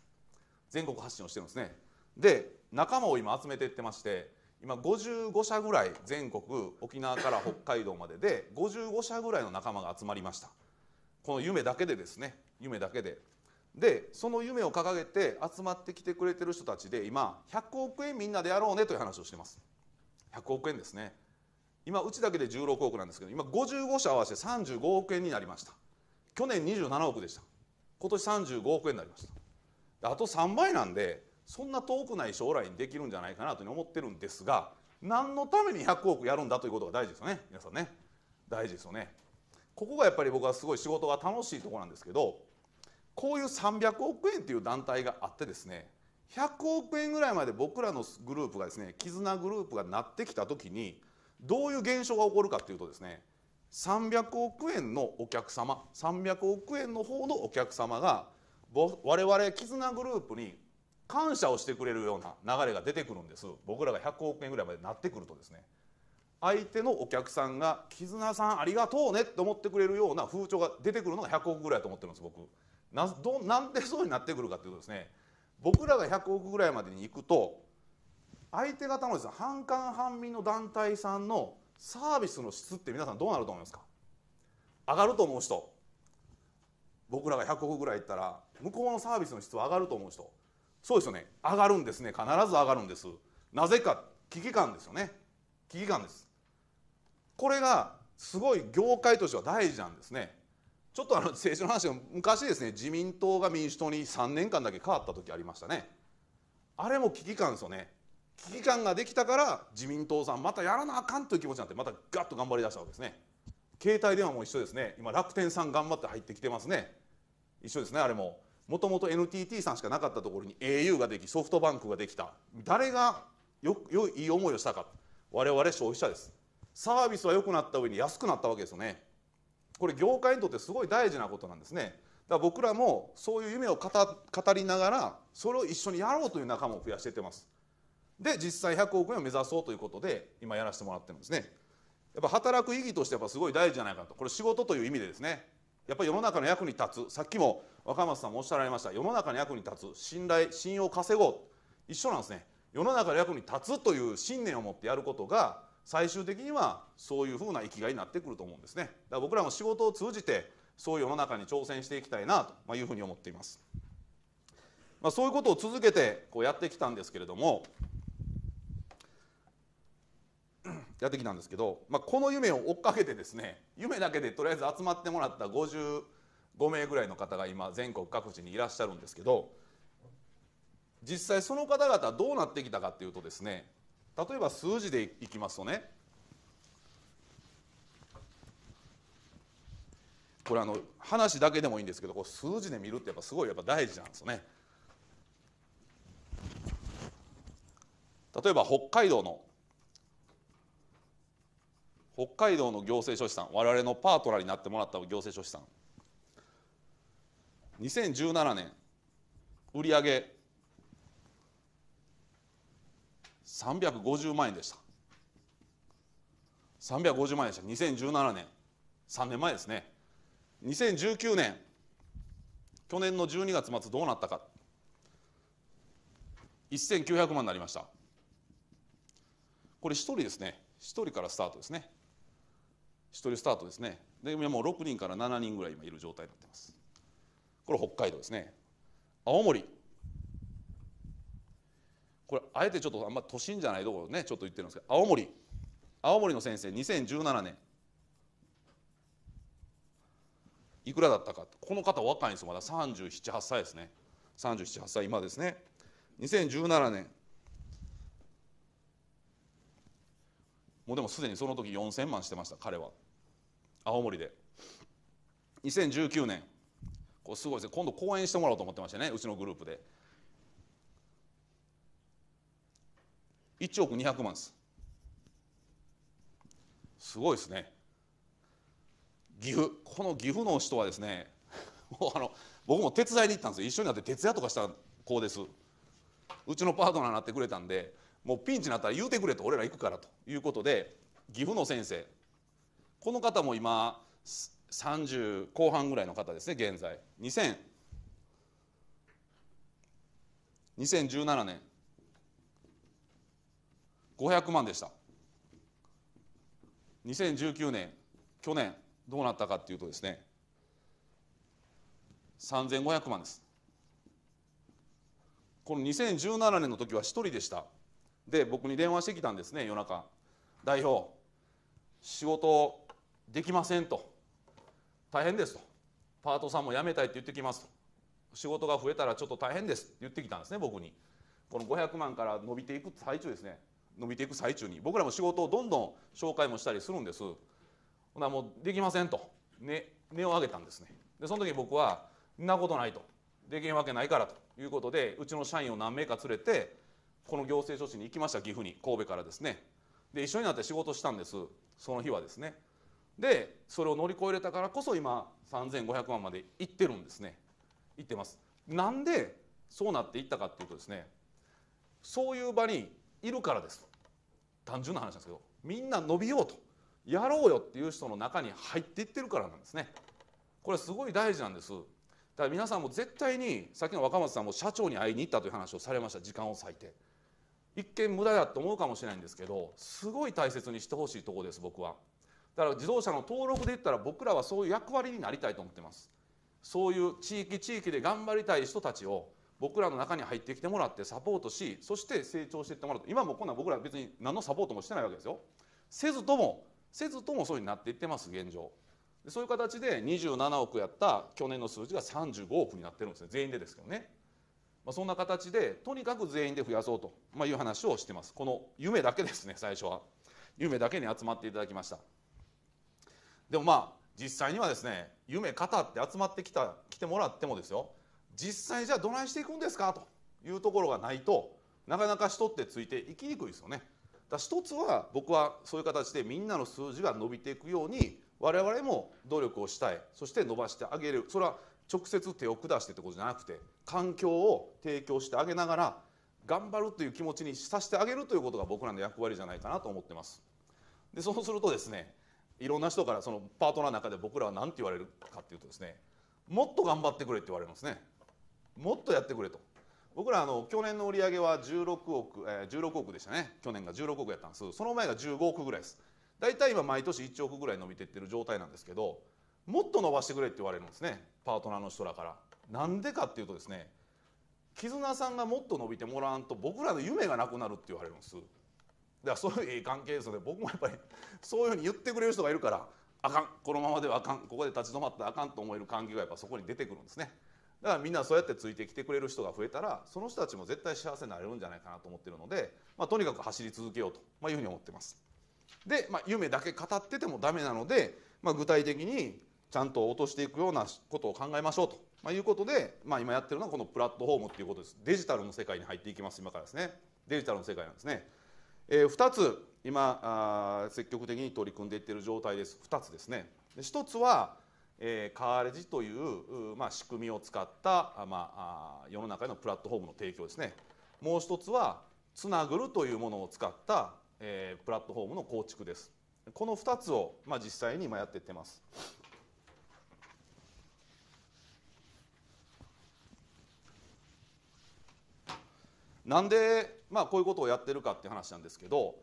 Speaker 1: 全国発信をしてるんですね。で仲間を今集めていってまして今55社ぐらい全国沖縄から北海道までで55社ぐらいの仲間が集まりました。この夢だけでですね夢だけででその夢を掲げて集まってきてくれてる人たちで今100億円みんなでやろうねという話をしてます100億円ですね今うちだけで16億なんですけど今55社合わせて35億円になりました去年27億でした今年35億円になりましたあと3倍なんでそんな遠くない将来にできるんじゃないかなと思ってるんですが何のために100億やるんだということが大事ですよね皆さんね大事ですよねここがやっぱり僕はすごい仕事が楽しいところなんですけどこういう300億円という団体があってですね100億円ぐらいまで僕らのグループがですね絆グループがなってきた時にどういう現象が起こるかというとですね300億円のお客様300億円の方のお客様が我々絆グループに感謝をしてくれるような流れが出てくるんです僕らが100億円ぐらいまでなってくるとですね相手のお客さんが「絆さんありがとうね」って思ってくれるような風潮が出てくるのが100億ぐらいと思ってるんです僕。などなんでそうになってくるかというとですね僕らが100億ぐらいまでに行くと相手方のです、ね、半官半民の団体さんのサービスの質って皆さんどうなると思いますか上がると思う人僕らが100億ぐらい行ったら向こうのサービスの質は上がると思う人そうですよね上がるんですね必ず上がるんですなぜか危機感ですよね危機感ですこれがすごい業界としては大事なんですねちょっとあの政治の話が昔ですね自民党が民主党に3年間だけ変わった時ありましたねあれも危機感ですよね危機感ができたから自民党さんまたやらなあかんという気持ちになってまたガッと頑張りだしたわけですね携帯電話も一緒ですね今楽天さん頑張って入ってきてますね一緒ですねあれももともと NTT さんしかなかったところに au ができソフトバンクができた誰がよよいい思いをしたか我々消費者ですサービスは良くなった上に安くなったわけですよねこれ業界にとってすごい大事なことなんですねだから僕らもそういう夢を語りながらそれを一緒にやろうという仲間を増やしていってますで実際100億円を目指そうということで今やらせてもらってるんですねやっぱ働く意義としてやっぱすごい大事じゃないかとこれ仕事という意味でですねやっぱり世の中の役に立つさっきも若松さんもおっしゃられました世の中の役に立つ信頼信用を稼ごう一緒なんですね世の中の役に立つという信念を持ってやることが最終的にはそういうふうな生きがいになってくると思うんですねだから僕らも仕事を通じてそういう世の中に挑戦していきたいなというふうに思っています、まあ、そういうことを続けてこうやってきたんですけれども やってきたんですけど、まあ、この夢を追っかけてですね夢だけでとりあえず集まってもらった55名ぐらいの方が今全国各地にいらっしゃるんですけど実際その方々どうなってきたかっていうとですね例えば数字でいきますとねこれあの話だけでもいいんですけどこう数字で見るってやっぱすごいやっぱ大事なんですよね。例えば北海道の北海道の行政書士さん我々のパートナーになってもらった行政書士さん2017年売上350万円でした350万円でした2017年3年前ですね2019年去年の12月末どうなったか1900万になりましたこれ1人ですね1人からスタートですね1人スタートですねでもう6人から7人ぐらい今いる状態になってますこれ北海道ですね青森これあえてちょっとあんま都心じゃないところねちょっと言ってるんですけど青森青森の先生2017年いくらだったかこの方若いんですよまだ378歳ですね378歳今ですね2017年もうでもすでにその時4000万してました彼は青森で2019年こうすごいですね今度講演してもらおうと思ってましたねうちのグループで1億200万ですすごいですね岐阜この岐阜の人はですねもうあの僕も手伝いに行ったんですよ一緒になって徹夜とかした子ですうちのパートナーになってくれたんでもうピンチになったら言うてくれと俺ら行くからということで岐阜の先生この方も今30後半ぐらいの方ですね現在2000 2017年500万でした2019年去年どうなったかっていうとですね3500万ですこの2017年の時は1人でしたで僕に電話してきたんですね夜中代表仕事できませんと大変ですとパートさんも辞めたいって言ってきますと仕事が増えたらちょっと大変ですって言ってきたんですね僕にこの500万から伸びていく最中ですね伸びていく最中に僕らも仕事をどんどん紹介もしたりするんですほなもうできませんと根、ね、を上げたんですねでその時僕は「んなことない」と「できんわけないから」ということでうちの社員を何名か連れてこの行政書士に行きました岐阜に神戸からですねで一緒になって仕事したんですその日はですねでそれを乗り越えれたからこそ今3500万まで行ってるんですね行ってますなんでそうなっていったかっていうとですねそういう場にいるからです単純な話なんですけどみんな伸びようとやろうよっていう人の中に入っていってるからなんですねこれすごい大事なんですだから皆さんも絶対にさっきの若松さんも社長に会いに行ったという話をされました時間を割いて一見無駄だと思うかもしれないんですけどすごい大切にしてほしいとこです僕はだから自動車の登録で言ったら僕らはそういう役割になりたいと思ってますそういう地域地域で頑張りたい人たちを僕らの中に入ってきてもらってサポートしそして成長していってもらうと今もこんな僕ら別に何のサポートもしてないわけですよせずともせずともそういうになっていってます現状そういう形で27億やった去年の数字が35億になってるんですね全員でですけどね、まあ、そんな形でとにかく全員で増やそうと、まあ、いう話をしてますこの夢だけですね最初は夢だけに集まっていただきましたでもまあ実際にはですね夢語って集まってきた来てもらってもですよ実際じゃあどないしていくんですかというところがないとなかなか人ってついていきにくいですよね。だ一つは僕はそういう形でみんなの数字が伸びていくように我々も努力をしたいそして伸ばしてあげるそれは直接手を下してってことじゃなくて環境を提供してあげながら頑張るという気持ちにさせてあげるということが僕らの役割じゃないかなと思ってます。でそうするとですねいろんな人からそのパートナーの中で僕らは何て言われるかっていうとですねもっと頑張ってくれって言われますね。もっとやってくれと僕らあの去年の売り上げは16億、えー、16億でしたね去年が16億やったんですその前が15億ぐらいです大体今毎年1億ぐらい伸びていってる状態なんですけどもっと伸ばしてくれって言われるんですねパートナーの人らからなんでかっていうとですね絆さんがもっと伸びてもらわんと僕らの夢がなくなるって言われるんですだからそういういい関係ですので僕もやっぱりそういうふうに言ってくれる人がいるからあかんこのままではあかんここで立ち止まったらあかんと思える関係がやっぱそこに出てくるんですねだからみんなそうやってついてきてくれる人が増えたらその人たちも絶対幸せになれるんじゃないかなと思ってるので、まあ、とにかく走り続けようと、まあ、いうふうに思ってます。で、まあ、夢だけ語っててもダメなので、まあ、具体的にちゃんと落としていくようなことを考えましょうと、まあ、いうことで、まあ、今やってるのはこのプラットフォームっていうことですデジタルの世界に入っていきます今からですねデジタルの世界なんですね、えー、2つ今あ積極的に取り組んでいってる状態です2つですねで1つはえカーレジという、まあ、仕組みを使った、まあ、世の中へのプラットフォームの提供ですねもう一つはつなぐるというものを使った、えー、プラットフォームの構築ですこの2つを、まあ、実際に今やっていってますなんで、まあ、こういうことをやってるかっていう話なんですけど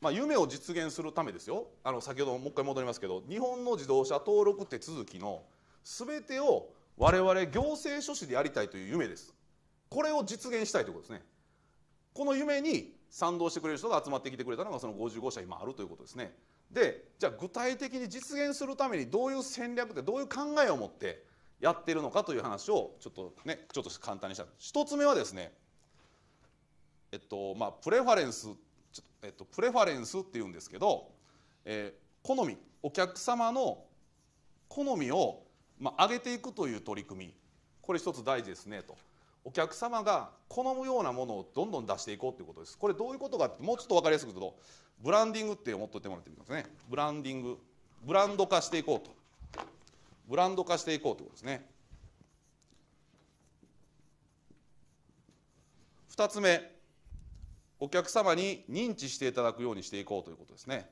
Speaker 1: まあ、夢を実現するためですよあの先ほどもう一回戻りますけど日本の自動車登録手続きの全てを我々行政書士でやりたいという夢ですこれを実現したいということですねこの夢に賛同してくれる人が集まってきてくれたのがその55社今あるということですねでじゃあ具体的に実現するためにどういう戦略でどういう考えを持ってやってるのかという話をちょっとねちょっと簡単にした一つ目はですねえっとまあプレファレンスっえっと、プレファレンスっていうんですけど、えー、好みお客様の好みを、まあ、上げていくという取り組みこれ一つ大事ですねとお客様が好むようなものをどんどん出していこうということですこれどういうことかってもうちょっと分かりやすく言うとブランディングって思っといてもらっていいですねブランディングブランド化していこうとブランド化していこうということですね2つ目お客様に認知していただくようにしていこうということですね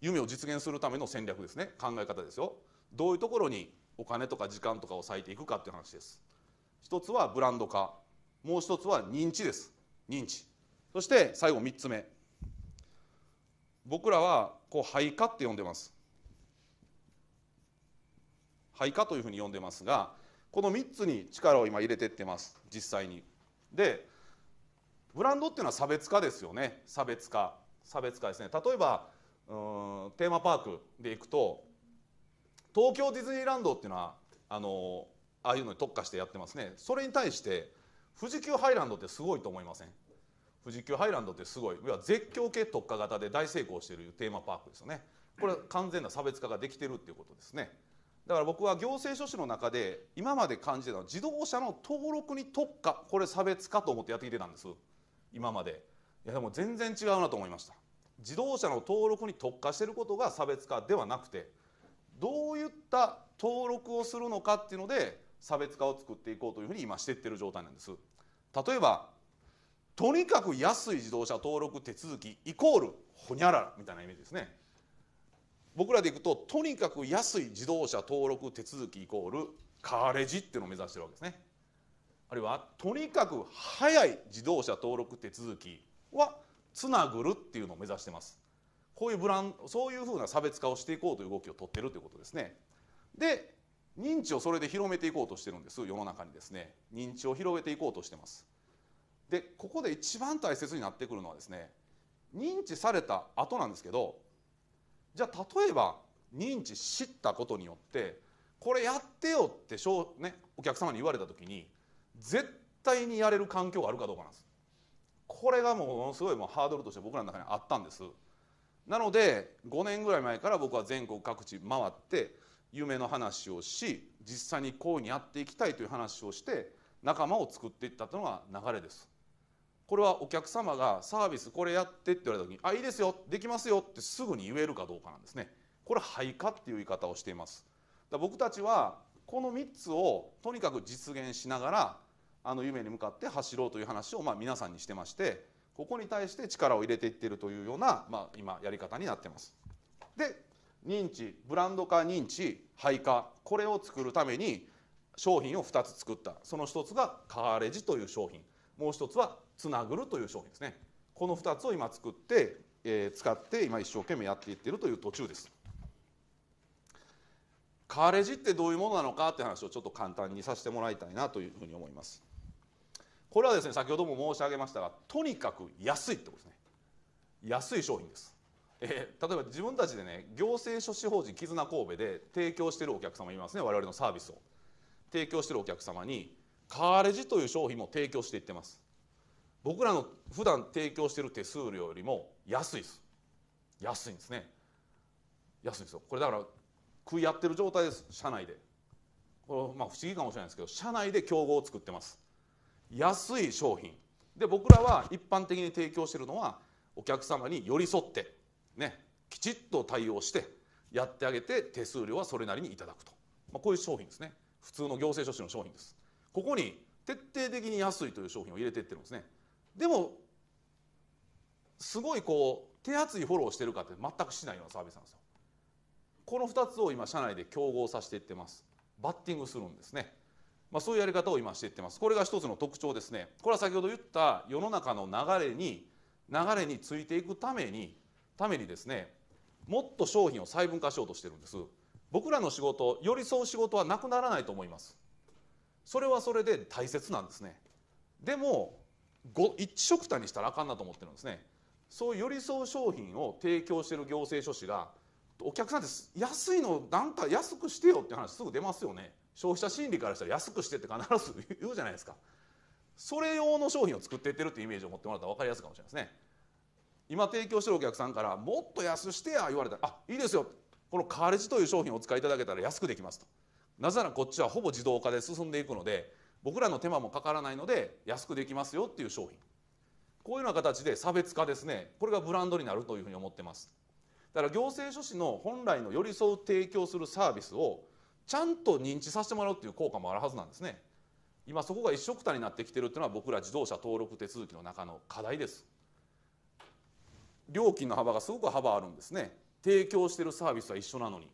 Speaker 1: 夢を実現するための戦略ですね考え方ですよどういうところにお金とか時間とかを割いていくかっていう話です一つはブランド化もう一つは認知です認知そして最後3つ目僕らはこう廃下って呼んでます廃下というふうに呼んでますがこの3つに力を今入れてってます実際にでブランドっていうのは差別化ですよね差別化差別化ですね例えばうんテーマパークで行くと東京ディズニーランドっていうのはあのああいうのに特化してやってますねそれに対して富士急ハイランドってすごいと思いません富士急ハイランドってすごい要は絶叫系特化型で大成功しているテーマパークですよねこれ完全な差別化ができてるっていうことですね。だから僕は行政書士の中で今まで感じてたのは自動車の登録に特化これ差別化と思ってやってきてたんです今までいやでも全然違うなと思いました自動車の登録に特化してることが差別化ではなくてどういった登録をするのかっていうので差別化を作っていこうというふうに今していってる状態なんです例えばとにかく安い自動車登録手続きイコールほにゃららみたいなイメージですね僕らでいくととにかく安い自動車登録手続きイコールカーレジっていうのを目指してるわけですねあるいはとにかく早い自動車登録手続きはつなぐるっていうのを目指してますこういうブランそういうふうな差別化をしていこうという動きを取ってるということですねで認知をそれで広めていこうとしてるんです世の中にですね認知を広げていこうとしてますでここで一番大切になってくるのはですね認知された後なんですけどじゃあ例えば認知知ったことによってこれやってよってしょう、ね、お客様に言われた時に絶対にやれる環境があるかどうかなんです。これがもうすごいもうハードルとして僕らの中にあったんです。なので5年ぐらい前から僕は全国各地回って夢の話をし実際にこういうにやっていきたいという話をして仲間を作っていったというのが流れです。これはお客様がサービスこれやってって言われた時に「あいいですよできますよ」ってすぐに言えるかどうかなんですね。これ配下っていう言い方をしています。だ僕たちはこの3つをとにかく実現しながらあの夢に向かって走ろうという話をまあ皆さんにしてましてここに対して力を入れていってるというような、まあ、今やり方になってます。で認知ブランド化認知配下これを作るために商品を2つ作ったその1つがカーレジという商品もう1つはつなぐるという商品ですねこの2つを今作って、えー、使って今一生懸命やっていってるという途中ですカーレジってどういうものなのかって話をちょっと簡単にさせてもらいたいなというふうに思いますこれはですね先ほども申し上げましたがとにかく安いってことですね安い商品です、えー、例えば自分たちでね行政書士法人絆神戸で提供してるお客様いますね我々のサービスを提供してるお客様にカーレジという商品も提供していってます僕らの普段提供している手数料よりも安いです安いんですね安いですよこれだから食い合ってる状態です社内でこれまあ不思議かもしれないですけど社内で競合を作ってます安い商品で僕らは一般的に提供しているのはお客様に寄り添ってねきちっと対応してやってあげて手数料はそれなりにいただくと、まあ、こういう商品ですね普通の行政書士の商品ですここに徹底的に安いという商品を入れていってるんですねでもすごいこう手厚いフォローしてるかって全くしないようなサービスなんですよ。この2つを今社内で競合させていってます。バッティングするんですね。まあ、そういうやり方を今していってます。これが一つの特徴ですね。これは先ほど言った世の中の流れに流れについていくためにためにですね、もっと商品を細分化しようとしてるんです。僕らの仕事寄り添う仕事はなくならないと思います。それはそれで大切なんですね。でも一色単にしたらあかんなと思ってるんですねそういう寄り添う商品を提供してる行政書士がお客さんです安いのなんか安くしてよって話すぐ出ますよね消費者心理からしたら安くしてって必ず言うじゃないですかそれ用の商品を作っていってるってイメージを持ってもらったら分かりやすいかもしれないですね今提供してるお客さんからもっと安してや言われたらあいいですよこのカーレジという商品をお使いいただけたら安くできますとなぜならこっちはほぼ自動化で進んでいくので僕らの手間もかからないので安くできますよっていう商品こういうような形で差別化ですねこれがブランドになるというふうに思ってますだから行政書士の本来の寄り添う提供するサービスをちゃんと認知させてもらうっていう効果もあるはずなんですね今そこが一緒くたになってきてるっていうのは僕ら自動車登録手続きの中の課題です料金の幅がすごく幅あるんですね提供してるサービスは一緒なのに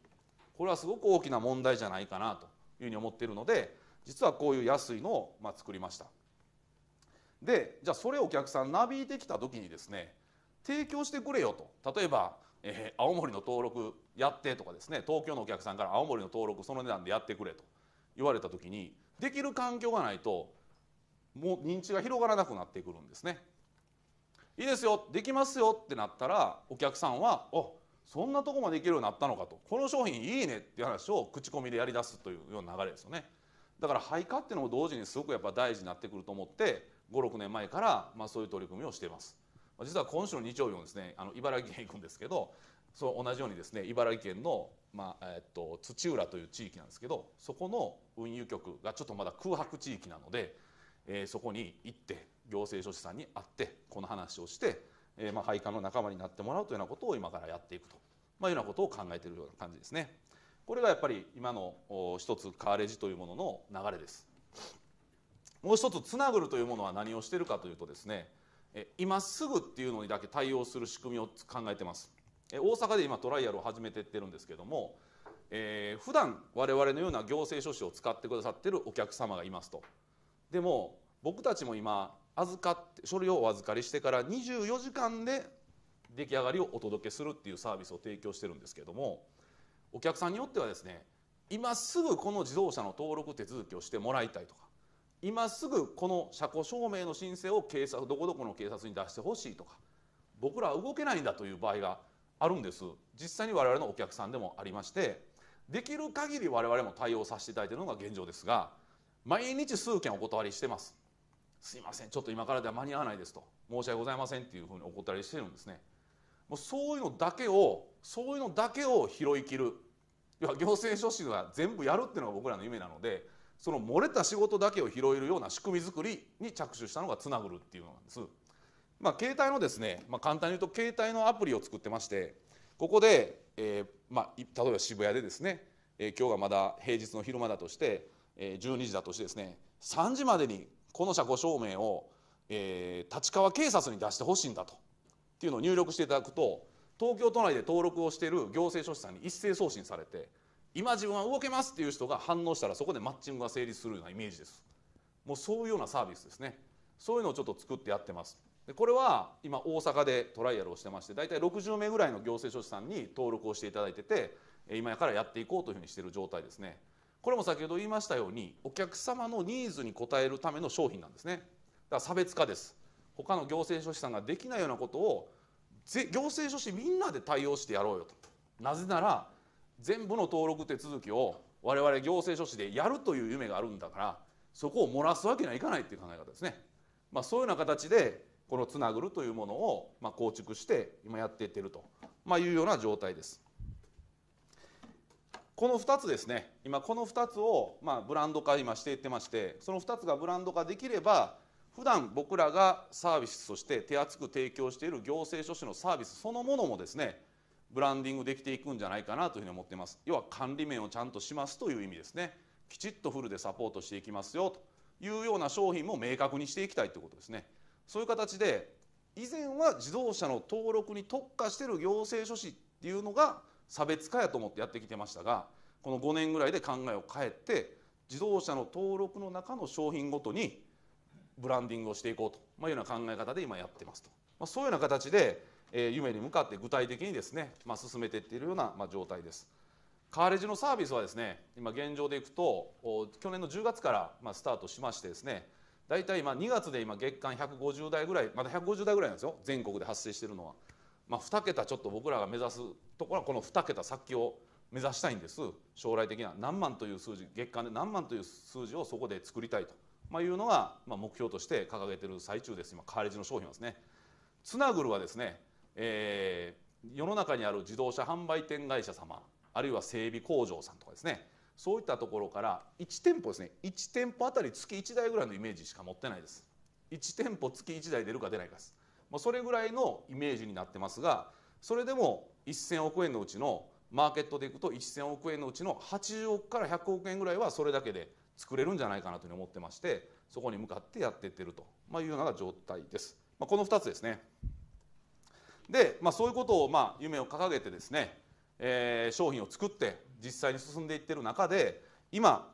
Speaker 1: これはすごく大きな問題じゃないかなというふうに思っているので実はこういう安いのを、ま作りましたでじゃあそれをお客さんなびいてきた時にですね提供してくれよと例えば、えー、青森の登録やってとかですね東京のお客さんから青森の登録その値段でやってくれと言われた時にできる環境がないともう認知が広がらなくなってくるんですね。いいですよできますよってなったらお客さんは「あそんなとこまでいけるようになったのか」と「この商品いいね」っていう話を口コミでやりだすというような流れですよね。だから廃科っていうのも同時にすごくやっぱ大事になってくると思って56年前からまあそういう取り組みをしています実は今週の日曜日もですねあの茨城県行くんですけどそう同じようにですね茨城県の、まあえっと、土浦という地域なんですけどそこの運輸局がちょっとまだ空白地域なので、えそこに行って行政書士さんに会ってこの話をして、えー、まあ、配管の仲間になってもらうというようなことを今からやっていくと、まあ、いうようなことを考えているような感じですね。これがやっぱり今の一つカーレジというものの流れです。もう一つつなぐるというものは何をしてるかというとですね今すぐっていうのにだけ対応する仕組みを考えてます大阪で今トライアルを始めてってるんですけども、えー、普段我々のような行政書士を使ってくださってるお客様がいますとでも僕たちも今預かって書類をお預かりしてから24時間で出来上がりをお届けするっていうサービスを提供してるんですけどもお客さんによってはですね今すぐこの自動車の登録手続きをしてもらいたいとか今すぐこの車庫証明の申請を警察どこどこの警察に出してほしいとか僕らは動けないんだという場合があるんです実際に我々のお客さんでもありましてできる限り我々も対応させていただいているのが現状ですが毎日数件お断りしてますすいませんちょっと今からでは間に合わないですと申し訳ございませんっていうふうにお断りしてるんですねもうそういうのだけをそういうのだけを拾い切る要は行政書士は全部やるっていうのが僕らの夢なのでその漏れた仕事だけを拾えるような仕組み作りに着手したのがつなぐるっていうのなんです。まあ、携帯のですね、まあ、簡単に言うと携帯のアプリを作ってましてここで、えーまあ、例えば渋谷でですね、えー、今日がまだ平日の昼間だとして、えー、12時だとしてですね3時までにこの車庫証明を、えー、立川警察に出してほしいんだと。っていうのを入力していただくと東京都内で登録をしている行政書士さんに一斉送信されて今自分は動けますっていう人が反応したらそこでマッチングが成立するようなイメージですもうそういうようなサービスですねそういうのをちょっと作ってやってますでこれは今大阪でトライアルをしてまして大体60名ぐらいの行政書士さんに登録をしていただいてて今からやっていこうというふうにしている状態ですねこれも先ほど言いましたようにお客様のニーズに応えるための商品なんですねだから差別化です他の行政書士さんができないようなことを行政書士みんなで対応してやろうよと。なぜなら全部の登録手続きを我々行政書士でやるという夢があるんだからそこを漏らすわけにはいかないっていう考え方ですね。まあ、そういうような形でこのつなぐるというものをま構築して今やっていってると、まいうような状態です。この2つですね今この2つをまブランド化今していってましてその2つがブランド化できれば普段僕らがサービスとして手厚く提供している行政書士のサービスそのものもですねブランディングできていくんじゃないかなというふうに思っています要は管理面をちゃんとしますという意味ですねきちっとフルでサポートしていきますよというような商品も明確にしていきたいということですねそういう形で以前は自動車の登録に特化している行政書士っていうのが差別化やと思ってやってきてましたがこの5年ぐらいで考えを変えて自動車の登録の中の商品ごとにブランディングをしていこうと、まあ、いうような考え方で今やってますと、まあ、そういうような形で、えー、夢に向かって具体的にですね、まあ、進めていっているような、まあ、状態です。カーレジのサービスはですね今現状でいくと去年の10月から、まあ、スタートしましてですね大体まあ2月で今月間150台ぐらいまだ150台ぐらいなんですよ全国で発生しているのは、まあ、2桁ちょっと僕らが目指すところはこの2桁先を目指したいんです将来的な何万という数字月間で何万という数字をそこで作りたいとまあ、いうのが、まあ、目標として掲げてる最中です今カーレッジの商品はですね。つなぐるはですね、えー、世の中にある自動車販売店会社様あるいは整備工場さんとかですねそういったところから1店舗ですね1店舗あたり月1台ぐらいのイメージしか持ってないです1店舗月1台出るか出ないかです、まあ、それぐらいのイメージになってますがそれでも1000億円のうちのマーケットでいくと1000億円のうちの80億から100億円ぐらいはそれだけで作れるんじゃないかなというふうに思ってましてそこに向かってやっていってると、まあ、いうような状態です。まあ、この2つですねで、まあ、そういうことを、まあ、夢を掲げてですね、えー、商品を作って実際に進んでいってる中で今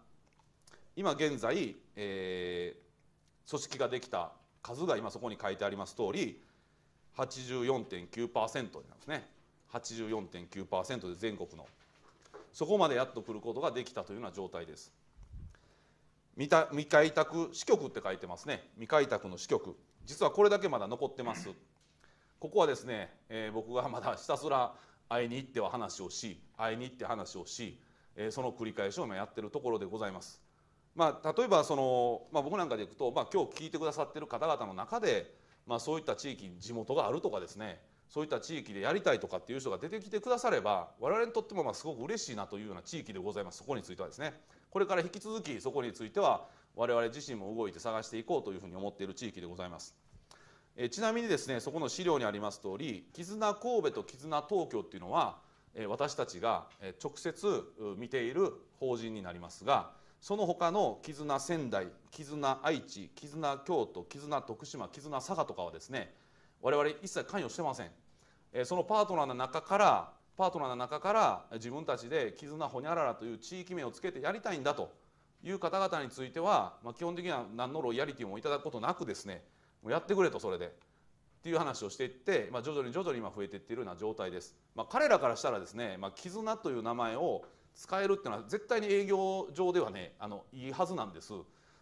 Speaker 1: 今現在、えー、組織ができた数が今そこに書いてあります通り84.9%なんですね84.9%で全国のそこまでやっと来ることができたというような状態です。未開拓支局って書いてますね未開拓の支局実はこれだけまだ残ってますここはですね、えー、僕がまだひたすら会いに行っては話をし会いに行って話をし、えー、その繰り返しを今やってるところでございますまあ例えばその、まあ、僕なんかでいくと、まあ、今日聞いてくださってる方々の中で、まあ、そういった地域地元があるとかですねそういった地域でやりたいとかっていう人が出てきてくだされば我々にとってもまあすごく嬉しいなというような地域でございますそこについてはですねこれから引き続きそこについては我々自身も動いて探していこうというふうに思っている地域でございますえちなみにですねそこの資料にあります通り絆神戸と絆東京っていうのは私たちが直接見ている法人になりますがその他の絆仙台絆愛知絆京都絆徳島絆佐賀とかはですね我々一切関与してません、えそのパートナーの中からパートナーの中から自分たちで絆ほにゃららという地域名をつけてやりたいんだという方々については、まあ、基本的には何のロイヤリティもいただくことなくですねもうやってくれとそれでっていう話をしていって、まあ、徐々に徐々に今増えていっているような状態です、まあ、彼らからしたらですね、ま絆という名前を使えるっていうのは絶対に営業上ではねあのいいはずなんです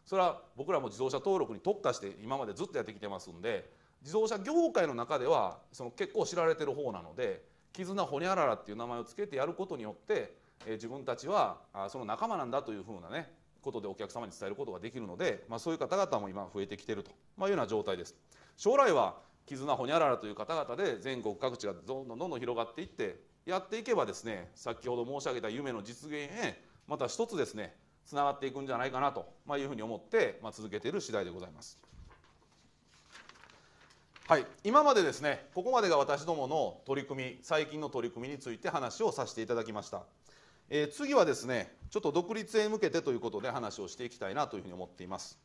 Speaker 1: それは僕らも自動車登録に特化して今までずっとやってきてますんで自動車業界の中ではその結構知られてる方なので絆ほにゃららっていう名前を付けてやることによって、え自分たちはあその仲間なんだというふうなねことでお客様に伝えることができるので、まあ、そういう方々も今増えてきてると、まあ、いうような状態です。将来は絆ほにゃららという方々で全国各地がどんどんどんどん広がっていってやっていけばですね先ほど申し上げた夢の実現へまた一つですねつながっていくんじゃないかなと、まいうふうに思って、まあ、続けている次第でございます。はい、今までですねここまでが私どもの取り組み最近の取り組みについて話をさせていただきました、えー、次はですねちょっと独立へ向けてということで話をしていきたいなというふうに思っています、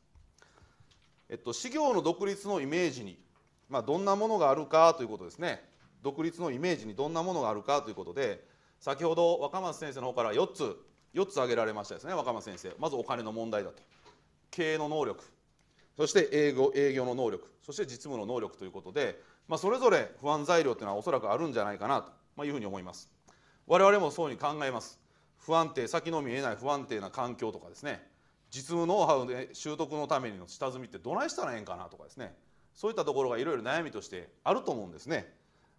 Speaker 1: えっと、事業の独立のイメージに、まあ、どんなものがあるかということですね独立のイメージにどんなものがあるかということで先ほど若松先生の方から4つ4つ挙げられましたですね若松先生まずお金の問題だと経営の能力そして営業営業の能力そして実務の能力ということで、まあ、それぞれ不安材料というのはおそらくあるんじゃないかなというふうに思います我々もそうに考えます不安定先の見えない不安定な環境とかですね実務ノウハウで習得のための下積みってどないしたらええんかなとかですねそういったところがいろいろ悩みとしてあると思うんですね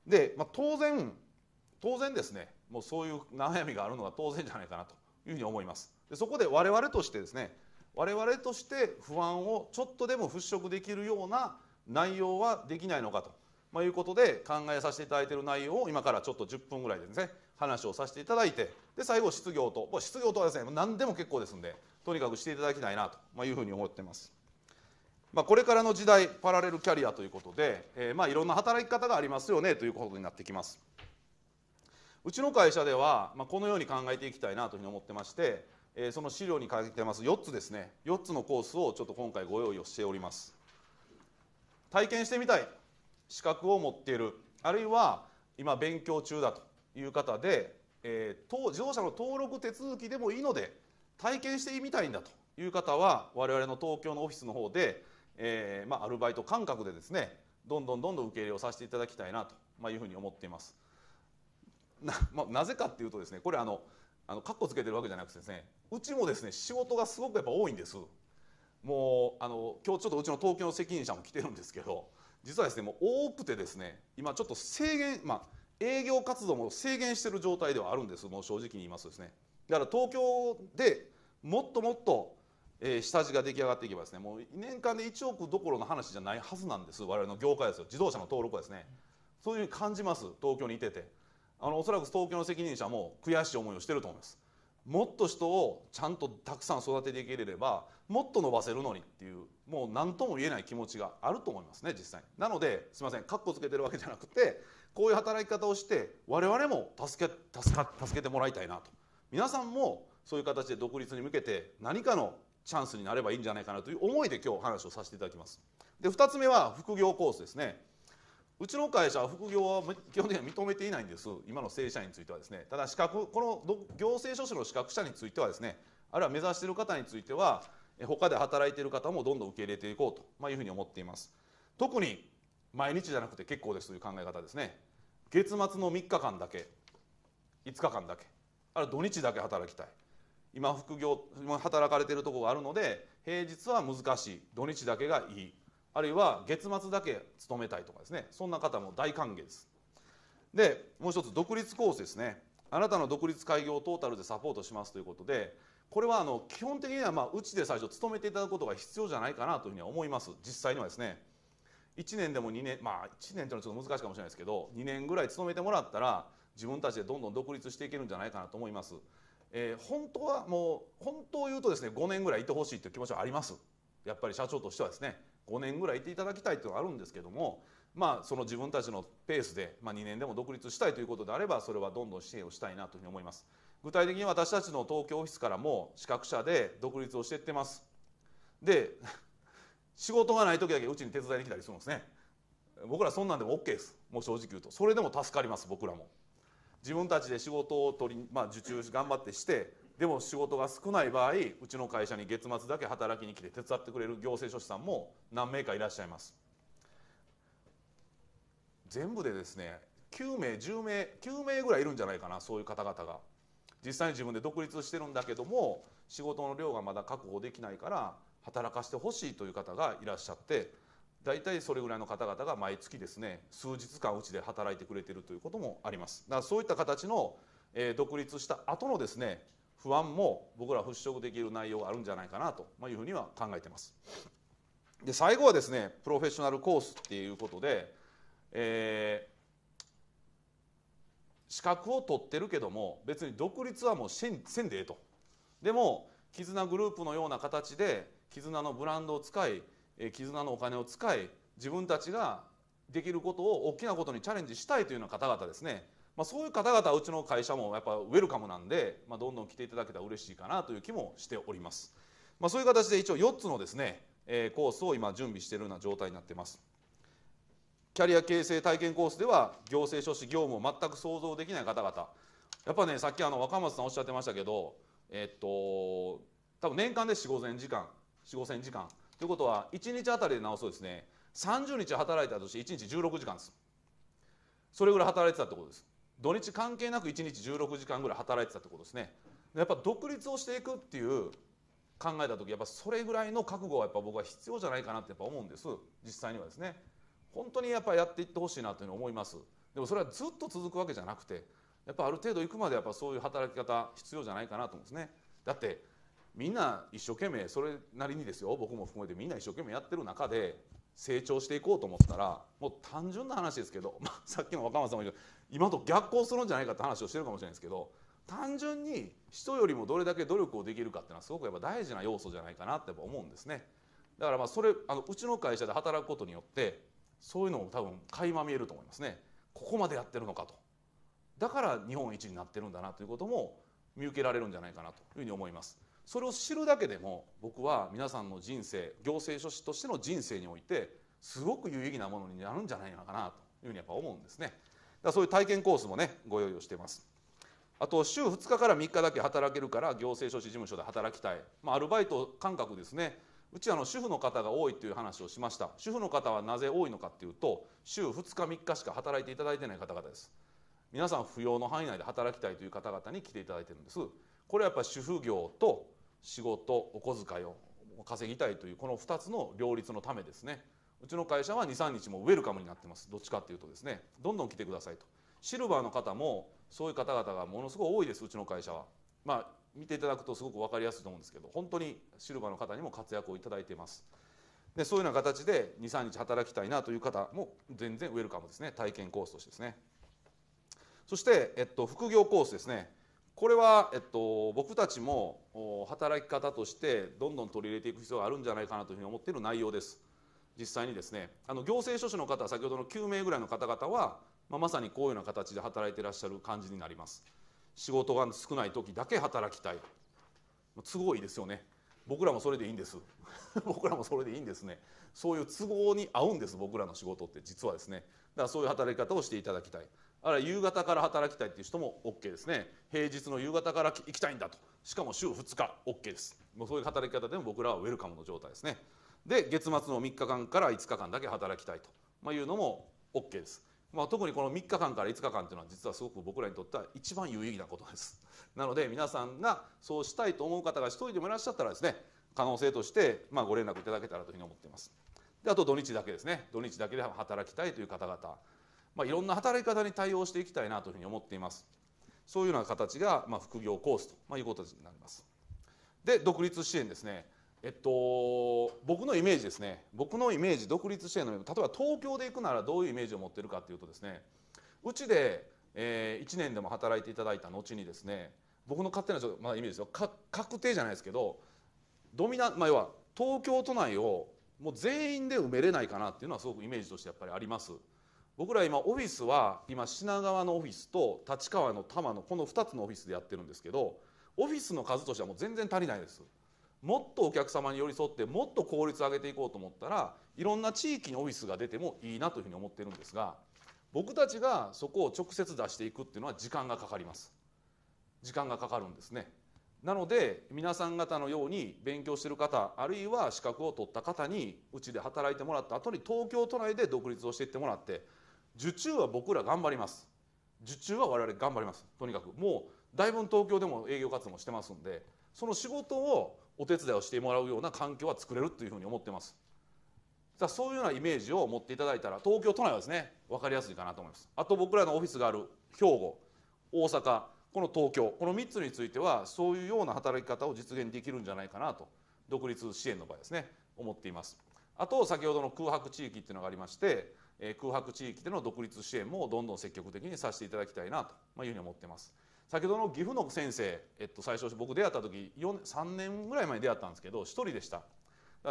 Speaker 1: で、まあ、当然当然ですねもうそういう悩みがあるのが当然じゃないかなというふうに思いますでそこで我々としてですね我々として不安をちょっとでも払拭できるような内容はできないのかと、まあ、いうことで考えさせていただいている内容を今からちょっと10分ぐらいでですね話をさせていただいてで最後失業と失業とはですね何でも結構ですんでとにかくしていただきたいなというふうに思ってます。まあ、これからの時代パラレルキャリアということで、えー、まあいろんな働き方がありますよねということになってきます。うちの会社では、まあ、このように考えていきたいなというふうに思ってましてえー、その資料に書いてます4つですね4つのコースをちょっと今回ご用意をしております体験してみたい資格を持っているあるいは今勉強中だという方で、えー、自動車の登録手続きでもいいので体験してみたいんだという方は我々の東京のオフィスの方で、えーまあ、アルバイト感覚でですねどんどんどんどん受け入れをさせていただきたいなと、まいうふうに思っています。な,、まあ、なぜかっていうとですねこれあのあのカッコつけてるわけじゃなくてですねうちもですね仕事がすごくやっぱ多いんですもうあの今日ちょっとうちの東京の責任者も来てるんですけど実はですねもう多くてですね今ちょっと制限まあ営業活動も制限してる状態ではあるんですもう正直に言いますですねだから東京でもっともっと、えー、下地が出来上がっていけばですねもう年間で1億どころの話じゃないはずなんです我々の業界ですよ自動車の登録はですねそういうふうに感じます東京にいてて。あのおそらく東京の責任者も悔しい思いをしてると思います。もっと人をちゃんとたくさん育てていけれればもっと伸ばせるのにっていうもう何とも言えない気持ちがあると思いますね実際なのですいませんカッコつけてるわけじゃなくてこういう働き方をして我々も助け助か助けてもらいたいなと皆さんもそういう形で独立に向けて何かのチャンスになればいいんじゃないかなという思いで今日話をさせていただきますで2つ目は副業コースですねうちの会社は副業は基本的には認めていないんです今の正社員についてはですねただ資格この行政書士の資格者についてはですねあるいは目指している方については他で働いている方もどんどん受け入れていこうと、まいうふうに思っています特に毎日じゃなくて結構ですという考え方ですね月末の3日間だけ5日間だけある土日だけ働きたい今副業今働かれているところがあるので平日は難しい土日だけがいいあるいは月末だけ勤めたいとかですねそんな方も大歓迎ですでもう一つ独立コースですねあなたの独立開業をトータルでサポートしますということでこれはあの基本的にはまうちで最初勤めていただくことが必要じゃないかなというふうには思います実際にはですね1年でも2年まあ1年というのはちょっと難しいかもしれないですけど2年ぐらい勤めてもらったら自分たちでどんどん独立していけるんじゃないかなと思います、えー、本当はもう本当を言うとですね5年ぐらいいてほしいという気持ちはありますやっぱり社長としてはですね5年ぐらいいていただきたいというのがあるんですけども、まあ、その自分たちのペースで、まあ、2年でも独立したいということであればそれはどんどん支援をしたいなというふうに思います具体的に私たちの東京オフィスからも資格者で独立をしていってますで 仕事がない時だけうちに手伝いに来たりするんですね僕らそんなんでも OK ですもう正直言うとそれでも助かります僕らも自分たちで仕事を取り、まあ、受注頑張ってしてでも仕事が少ない場合うちの会社に月末だけ働きに来て手伝ってくれる行政書士さんも何名かいらっしゃいます全部でですね9名10名9名ぐらいいるんじゃないかなそういう方々が実際に自分で独立してるんだけども仕事の量がまだ確保できないから働かせてほしいという方がいらっしゃって大体それぐらいの方々が毎月ですね数日間うちで働いてくれてるということもありますだからそういった形の、え独立した後のですね不安も僕ら払拭できる内容があるんじゃないかなというふうには考えてます。で最後はですねプロフェッショナルコースっていうことで、えー、資格を取ってるけども別に独立はもうせんせんでええと。でも絆グループのような形で絆のブランドを使い絆のお金を使い自分たちができることを大きなことにチャレンジしたいというような方々ですねまあ、そういう方々はうちの会社もやっぱウェルカムなんで、まあ、どんどん来ていただけたら嬉しいかなという気もしております、まあ、そういう形で一応4つのですね、えー、コースを今準備しているような状態になってますキャリア形成体験コースでは行政書士業務を全く想像できない方々やっぱねさっきあの若松さんおっしゃってましたけどえっと多分年間で4 5 0 0 0時間4 5 0 0 0時間ということは1日あたりで直すとですね30日働いたとして1日16時間ですそれぐらい働いてたってことです土日関係なく1日16時間ぐらい働いてたってことですねやっぱ独立をしていくっていう考えた時やっぱそれぐらいの覚悟はやっぱ僕は必要じゃないかなってやっぱ思うんです実際にはですね本当にやっぱやっていってほしいなというに思いますでもそれはずっと続くわけじゃなくてやっぱある程度いくまでやっぱそういう働き方必要じゃないかなと思うんですねだってみんな一生懸命それなりにですよ僕も含めてみんな一生懸命やってる中で成長していこうと思ったらもう単純な話ですけど、まあ、さっきの若松さんも言う今と逆行するんじゃないかって話をしてるかもしれないですけど単純に人よりもどれだけ努力をできるかっていうのはすごくやっぱ大事な要素じゃないかなって思うんですね。だからまあそれあのうちの会社で働くことによってそういうのも多分垣間見えると思いますね。ここまでやってるのかと。だから日本一になってるんだなということも見受けられるんじゃないかなというふうに思います。それを知るだけでも僕は皆さんの人生行政書士としての人生においてすごく有意義なものになるんじゃないのかなというふうにやっぱ思うんですね。だそういう体験コースもねご用意をしていますあと週2日から3日だけ働けるから行政書士事務所で働きたい、まあ、アルバイト感覚ですねうちあの主婦の方が多いという話をしました主婦の方はなぜ多いのかっていうと週2日3日しか働いていただいてない方々です皆さん扶養の範囲内で働きたいという方々に来ていただいてるんですこれはやっぱ主婦業と仕事お小遣いを稼ぎたいというこの2つの両立のためですねうちの会社は23日もウェルカムになってますどっちかっていうとですねどんどん来てくださいとシルバーの方もそういう方々がものすごい多いですうちの会社はまあ見ていただくとすごく分かりやすいと思うんですけど本当にシルバーの方にも活躍をいただいていますでそういうような形で23日働きたいなという方も全然ウェルカムですね体験コースとしてですねそして、えっと、副業コースですねこれは、えっと、僕たちも働き方としてどんどん取り入れていく必要があるんじゃないかなというふうに思っている内容です実際にですねあの行政書士の方先ほどの9名ぐらいの方々は、まあ、まさにこういうような形で働いていらっしゃる感じになります仕事が少ない時だけ働きたい都合いいですよね僕らもそれでいいんです 僕らもそれでいいんですねそういう都合に合うんです僕らの仕事って実はですねだからそういう働き方をしていただきたいあるいは夕方から働きたいっていう人も OK ですね平日の夕方から行きたいんだとしかも週2日 OK ですもうそういう働き方でも僕らはウェルカムの状態ですねで月末の3日間から5日間だけ働きたいというのも OK です。まあ、特にこの3日間から5日間というのは実はすごく僕らにとっては一番有意義なことです。なので皆さんがそうしたいと思う方が一人でもいらっしゃったらですね可能性としてまあご連絡いただけたらというふうに思っています。であと土日だけですね土日だけで働きたいという方々、まあ、いろんな働き方に対応していきたいなというふうに思っています。そういうような形がまあ副業コースということになります。で独立支援ですね。えっと、僕のイメージですね僕のイメージ独立しての例えば東京で行くならどういうイメージを持ってるかっていうとですねうちで、えー、1年でも働いていただいた後にですね僕の勝手なちょっとまあ、イメージですよ確定じゃないですけどドミナ、まあ、要は東京都内をもう全員で埋めれないかなっていうのはすごくイメージとしてやっぱりあります。僕ら今オフィスは今品川のオフィスと立川の多摩のこの2つのオフィスでやってるんですけどオフィスの数としてはもう全然足りないです。もっとお客様に寄り添ってもっと効率上げていこうと思ったらいろんな地域にオフィスが出てもいいなというふうに思ってるんですが僕たちがそこを直接出していくっていうのは時間がかかります時間がかかるんですねなので皆さん方のように勉強してる方あるいは資格を取った方にうちで働いてもらった後に東京都内で独立をしていってもらって受注は僕ら頑張ります受注は我々頑張りますとにかくもうだいぶ東京でも営業活動もしてますんでその仕事をお手伝いをしてもらうような環境は作れるというふうに思ってます。そういうようなイメージを持っていただいたら東京都内はですね分かりやすいかなと思います。あと僕らのオフィスがある兵庫大阪この東京この3つについてはそういうような働き方を実現できるんじゃないかなと独立支援の場合ですね思っています。あと先ほどの空白地域っていうのがありまして、え空白地域での独立支援もどんどん積極的にさせていただきたいなというふうに思ってます。先ほどの岐阜の先生、えっと、最初僕出会った時3年ぐらい前に出会ったんですけど1人でした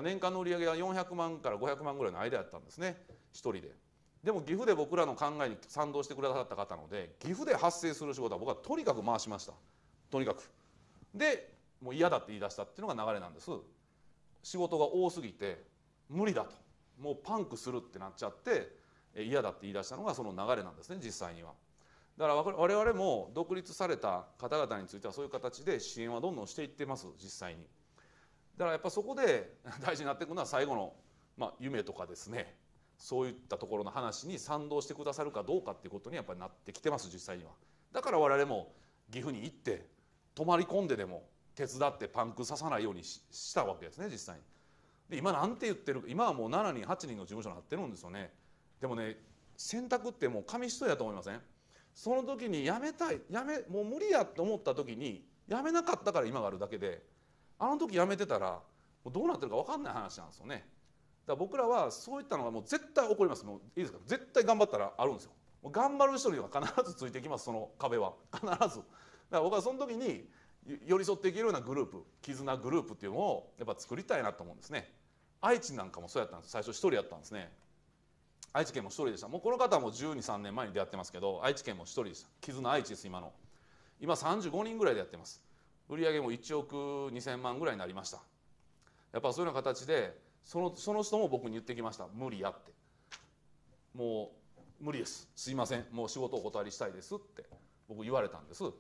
Speaker 1: 年間の売り上げが400万から500万ぐらいの間だったんですね1人ででも岐阜で僕らの考えに賛同してくださった方なので岐阜で発生する仕事は僕はとにかく回しましたとにかくでもう嫌だって言い出したっていうのが流れなんです仕事が多すぎて無理だともうパンクするってなっちゃって嫌だって言い出したのがその流れなんですね実際には。だから我々も独立された方々についてはそういう形で支援はどんどんしていってます実際に。だからやっぱそこで 大事になっていくのは最後の、まあ、夢とかですねそういったところの話に賛同してくださるかどうかっていうことにやっぱりなってきてます実際には。だから我々も岐阜に行って泊まり込んででも手伝ってパンク刺さないようにしたわけですね実際に。で今なんて言ってる今はもう7人8人の事務所になってるんですよね。でもね選択ってもう紙一重だと思いません、ねその時にやめたいやめもう無理やと思った時にやめなかったから今があるだけであの時やめてたらもうどうなってるか分かんない話なんですよねだから僕らはそういったのがもう絶対起こりますもういいですか絶対頑張ったらあるんですよもう頑張る人には必ずついてきますその壁は必ずだから僕はその時に寄り添っていけるようなグループ絆グループっていうのをやっぱ作りたいなと思うんですね愛知なんかもそうやったんです最初一人やったんですね愛知県も一人でしたもうこの方も123年前に出会ってますけど愛知県も1人でした絆愛知です今の今35人ぐらいでやってます売上も1億2000万ぐらいになりましたやっぱそういうような形でそのその人も僕に言ってきました無理やってもう無理ですすいませんもう仕事お断りしたいですって僕言われたんですも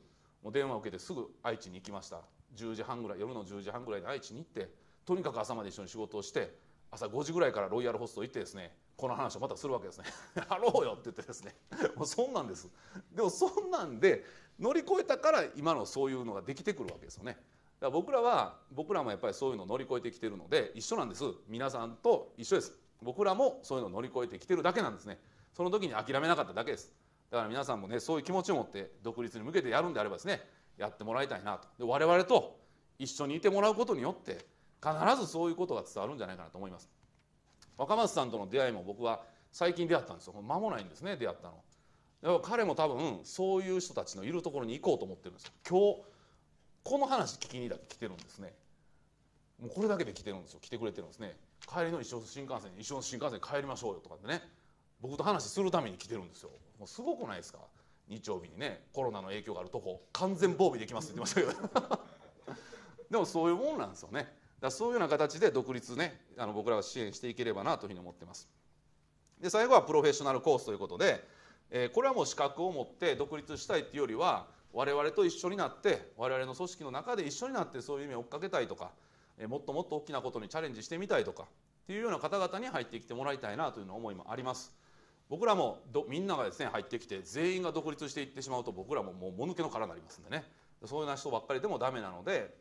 Speaker 1: う電話を受けてすぐ愛知に行きました10時半ぐらい夜の10時半ぐらいで愛知に行ってとにかく朝まで一緒に仕事をして朝5時ぐらいからロイヤルホスト行ってですねこの話をまたするわけですね「やろうよ」って言ってですね もうそんなんですでもそんなんで乗り越えたから今のそういうのができてくるわけですよねだから僕らは僕らもやっぱりそういうのを乗り越えてきてるので一緒なんです皆さんと一緒です僕らもそういうのを乗り越えてきてるだけなんですねその時に諦めなかっただけですだから皆さんもねそういう気持ちを持って独立に向けてやるんであればですねやってもらいたいなとで我々と一緒にいてもらうことによって必ずそういうことが伝わるんじゃないかなと思います若松さんとの出会いも僕は最近出会ったんですよ間もないんですね出会ったの。彼も多分そういう人たちのいるところに行こうと思ってるんですよ今日この話聞きにだけ来てるんですねもうこれだけで来てるんですよ来てくれてるんですね帰りの一緒の新幹線一緒の新幹線帰りましょうよとかってね僕と話するために来てるんですよもうすごくないですか日曜日にねコロナの影響があるとこ完全防備できますって言ってましたけど でもそういうもんなんですよねだそういうような形で独立ねあの僕らは支援していければなというふうに思ってますで最後はプロフェッショナルコースということで、えー、これはもう資格を持って独立したいっていうよりは我々と一緒になって我々の組織の中で一緒になってそういう意味を追っかけたいとか、えー、もっともっと大きなことにチャレンジしてみたいとかっていうような方々に入ってきてもらいたいなというの思いもあります僕らもどみんながですね入ってきて全員が独立していってしまうと僕らももうもぬけの殻になりますんでねそういううな人ばっかりでもダメなので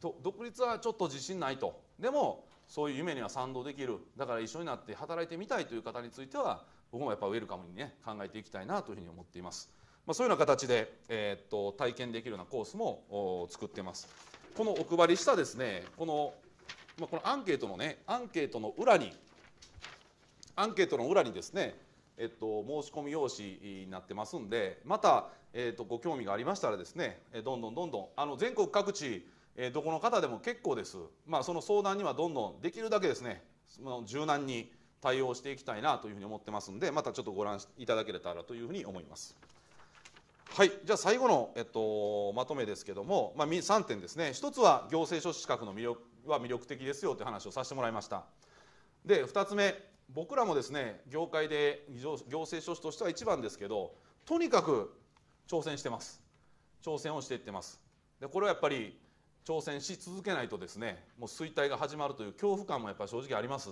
Speaker 1: と独立はちょっと自信ないとでもそういう夢には賛同できるだから一緒になって働いてみたいという方については僕もやっぱウェルカムにね考えていきたいなというふうに思っています、まあ、そういうような形で、えー、っと体験できるようなコースも作ってますこのお配りしたですねこの,、まあ、このアンケートのねアンケートの裏にアンケートの裏にですねえっと、申し込み用紙になってますんでまた、えっと、ご興味がありましたらですねどんどんどんどんあの全国各地えー、どこの方でも結構です、まあ、その相談にはどんどんできるだけですね柔軟に対応していきたいなというふうに思ってますんでまたちょっとご覧いただけたらというふうに思います。はい、じゃあ最後の、えっと、まとめですけども、まあ、3点ですね1つは行政書士資格の魅力は魅力的ですよという話をさせてもらいましたで2つ目僕らもですね業界で行政書士としては一番ですけどとにかく挑戦してます挑戦をしていってますでこれはやっぱり挑戦し続けないとですねもう衰退が始まるという恐怖感もやっぱ正直あります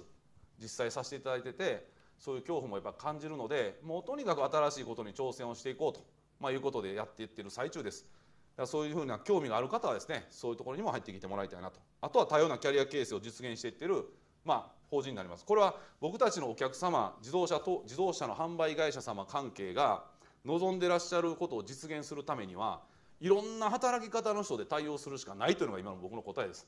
Speaker 1: 実際させていただいててそういう恐怖もやっぱ感じるのでもうとにかく新しいことに挑戦をしていこうと、まあ、いうことでやっていってる最中ですだからそういうふうな興味がある方はですねそういうところにも入ってきてもらいたいなとあとは多様なキャリア形成を実現していってるまあ、法人になりますこれは僕たちのお客様自動車と自動車の販売会社様関係が望んでらっしゃることを実現するためにはいろんな働き方の人で対応するしかないというのが今の僕の答えです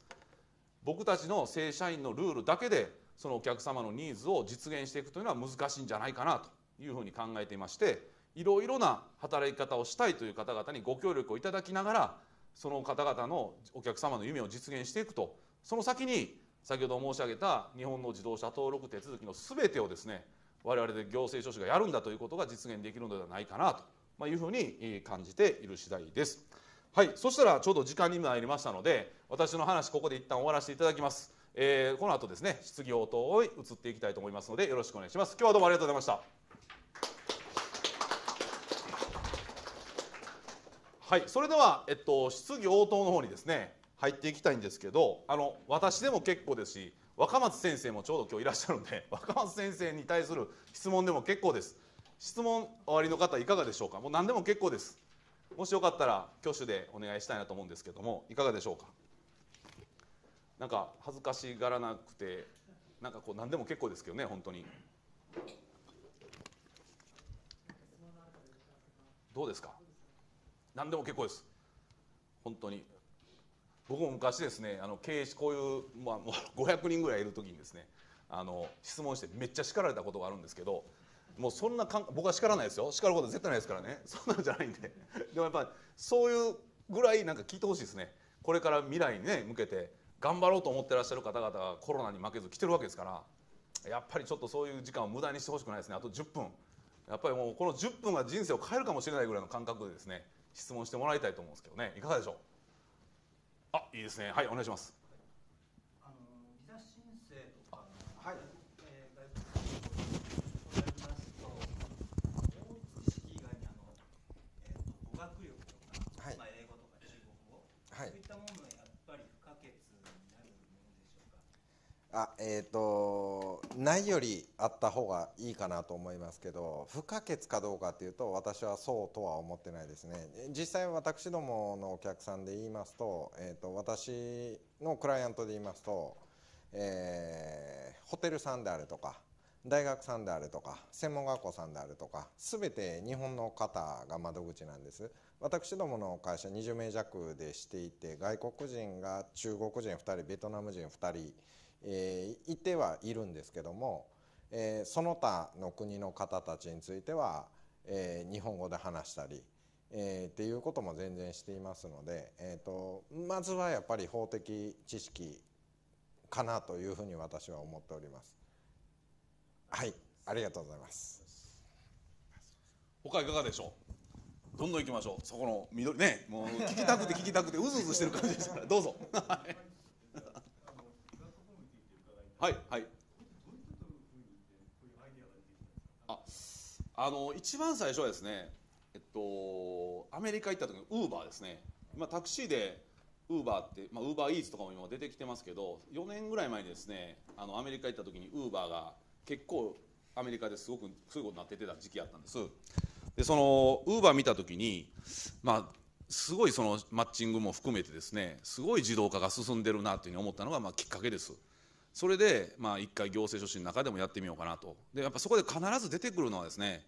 Speaker 1: 僕たちの正社員のルールだけでそのお客様のニーズを実現していくというのは難しいんじゃないかなというふうに考えていましていろいろな働き方をしたいという方々にご協力をいただきながらその方々のお客様の夢を実現していくとその先に先ほど申し上げた日本の自動車登録手続きの全てをですね我々で行政書士がやるんだということが実現できるのではないかなとまあ、いうふうに感じている次第です。はい、そしたらちょうど時間に参りましたので私の話ここで一旦終わらせていただきます。えー、この後ですね質疑応答を移っていきたいと思いますのでよろしくお願いします。今日はどうもありがとうございました。はい、それでは、えっと、質疑応答の方にですね入っていきたいんですけどあの私でも結構ですし若松先生もちょうど今日いらっしゃるんで若松先生に対する質問でも結構です。質問終わりの方いかがでしょうかもう何でも結構ですもしよかったら挙手でお願いしたいなと思うんですけどもいかがでしょうかなんか恥ずかしがらなくてなんかこう何でも結構ですけどね本当にどうですか何でも結構です本当に僕も昔ですねあの経営しこういう、まあ、もう500人ぐらいいる時にですねあの質問してめっちゃ叱られたことがあるんですけどもうそんなかん僕は叱らないですよ叱ることは絶対ないですからね そんなんじゃないんで でもやっぱそういうぐらいなんか聞いてほしいですねこれから未来にね向けて頑張ろうと思ってらっしゃる方々がコロナに負けず来てるわけですからやっぱりちょっとそういう時間を無駄にしてほしくないですねあと10分やっぱりもうこの10分が人生を変えるかもしれないぐらいの感覚でですね質問してもらいたいと思うんですけどねいかがでしょうあいいですねはいお願いします
Speaker 2: あえーと、ないよりあった方がいいかなと思いますけど不可欠かどうかというと私はそうとは思ってないですね実際私どものお客さんで言いますと,、えーと、と私のクライアントで言いますと、えー、ホテルさんであるとか大学さんであるとか専門学校さんであるとか全て日本の方が窓口なんです私どもの会社20名弱でしていて外国人が中国人2人ベトナム人2人えー、いてはいるんですけども、えー、その他の国の方たちについては、えー、日本語で話したり、えー、っていうことも全然していますので、えーと、まずはやっぱり法的知識かなというふうに私は思っております。はい
Speaker 1: ありがとうございます他いかがでしょうどんどん行きましょうそこの緑ねもう聞きたくて聞きたくてうずうずしてる感じですからどうぞはいはいあの一番最初はですねえっとアメリカ行った時のウーバーですねあ、タクシーでウーバーってまあウーバーイーツとかも今出てきてますけど4年ぐらい前にですねあのアメリカ行った時にウーバーが結構アメリカですごくそういうことになっててた時期あったんですでそのウーバー見た時にまあすごいそのマッチングも含めてですねすごい自動化が進んでるなというふうに思ったのがまあきっかけですそれで、まあ、一回行政書士の中でもやってみようかなとでやっぱそこで必ず出てくるのはですね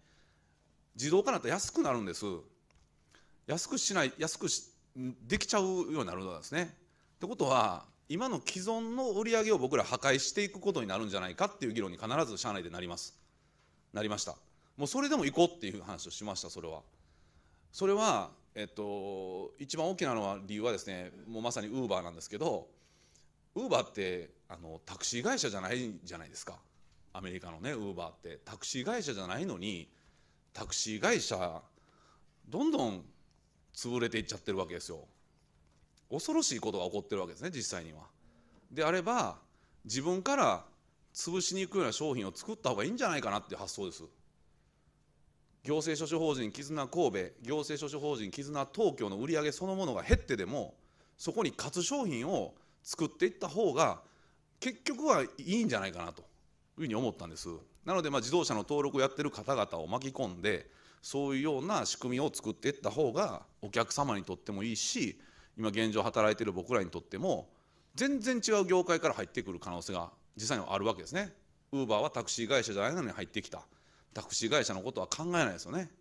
Speaker 1: 自動化になったら安くなるんです安くしない安くできちゃうようになるのですねってことは今の既存の売り上げを僕ら破壊していくことになるんじゃないかっていう議論に必ず社内でなりますなりましたもうそれでも行こうっていう話をしましたそれはそれはえっと一番大きなのは理由はですねもうまさにウーバーなんですけどウーバーってあのタクシー会社じゃないじゃないですかアメリカのねウーバーってタクシー会社じゃないのにタクシー会社どんどん潰れていっちゃってるわけですよ恐ろしいことが起こってるわけですね実際にはであれば自分から潰しに行くような商品を作った方がいいんじゃないかなっていう発想です行政書士法人絆神戸行政書士法人絆東京の売り上げそのものが減ってでもそこに勝つ商品を作っていった方が結局はいいんじゃないかなというふうに思ったんですなのでまあ自動車の登録をやってる方々を巻き込んでそういうような仕組みを作っていった方がお客様にとってもいいし今現状働いてる僕らにとっても全然違う業界から入ってくる可能性が実際にはあるわけですねウーバーはタクシー会社じゃないのに入ってきたタクシー会社のことは考えないですよね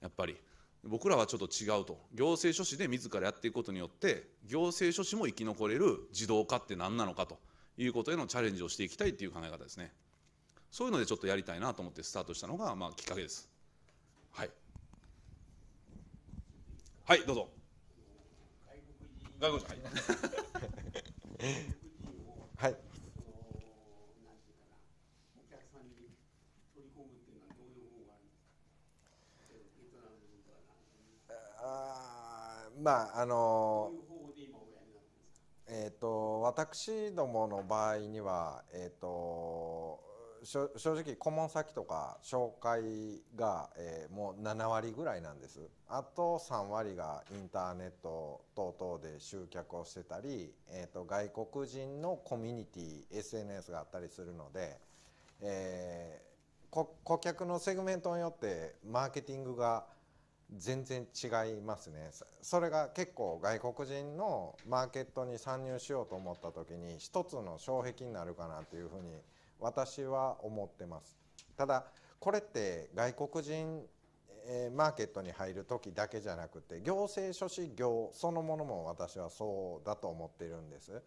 Speaker 1: やっぱり僕らはちょっと違うと行政書士で自らやっていくことによって行政書士も生き残れる自動化って何なのかということへのチャレンジをしていきたいっていう考え方ですねそういうのでちょっとやりたいなと思ってスタートしたのが、まあ、きっかけですはいはいどうぞ外国人外はい、はい
Speaker 2: まああのーえーと、私どもの場合には、えーと、正直顧問先とか紹介が、えー、もう7割ぐらいなんですあと3割がインターネット等々で集客をしてたり、えーと、と外国人のコミュニティ SNS があったりするので、えー、顧客のセグメントによってマーケティングが全然違いますねそれが結構外国人のマーケットに参入しようと思った時に一つの障壁になるかなというふうに私は思ってますただこれって外国人マーケットに入る時だけじゃなくて行政書士業そのものも私はそうだと思ってるんです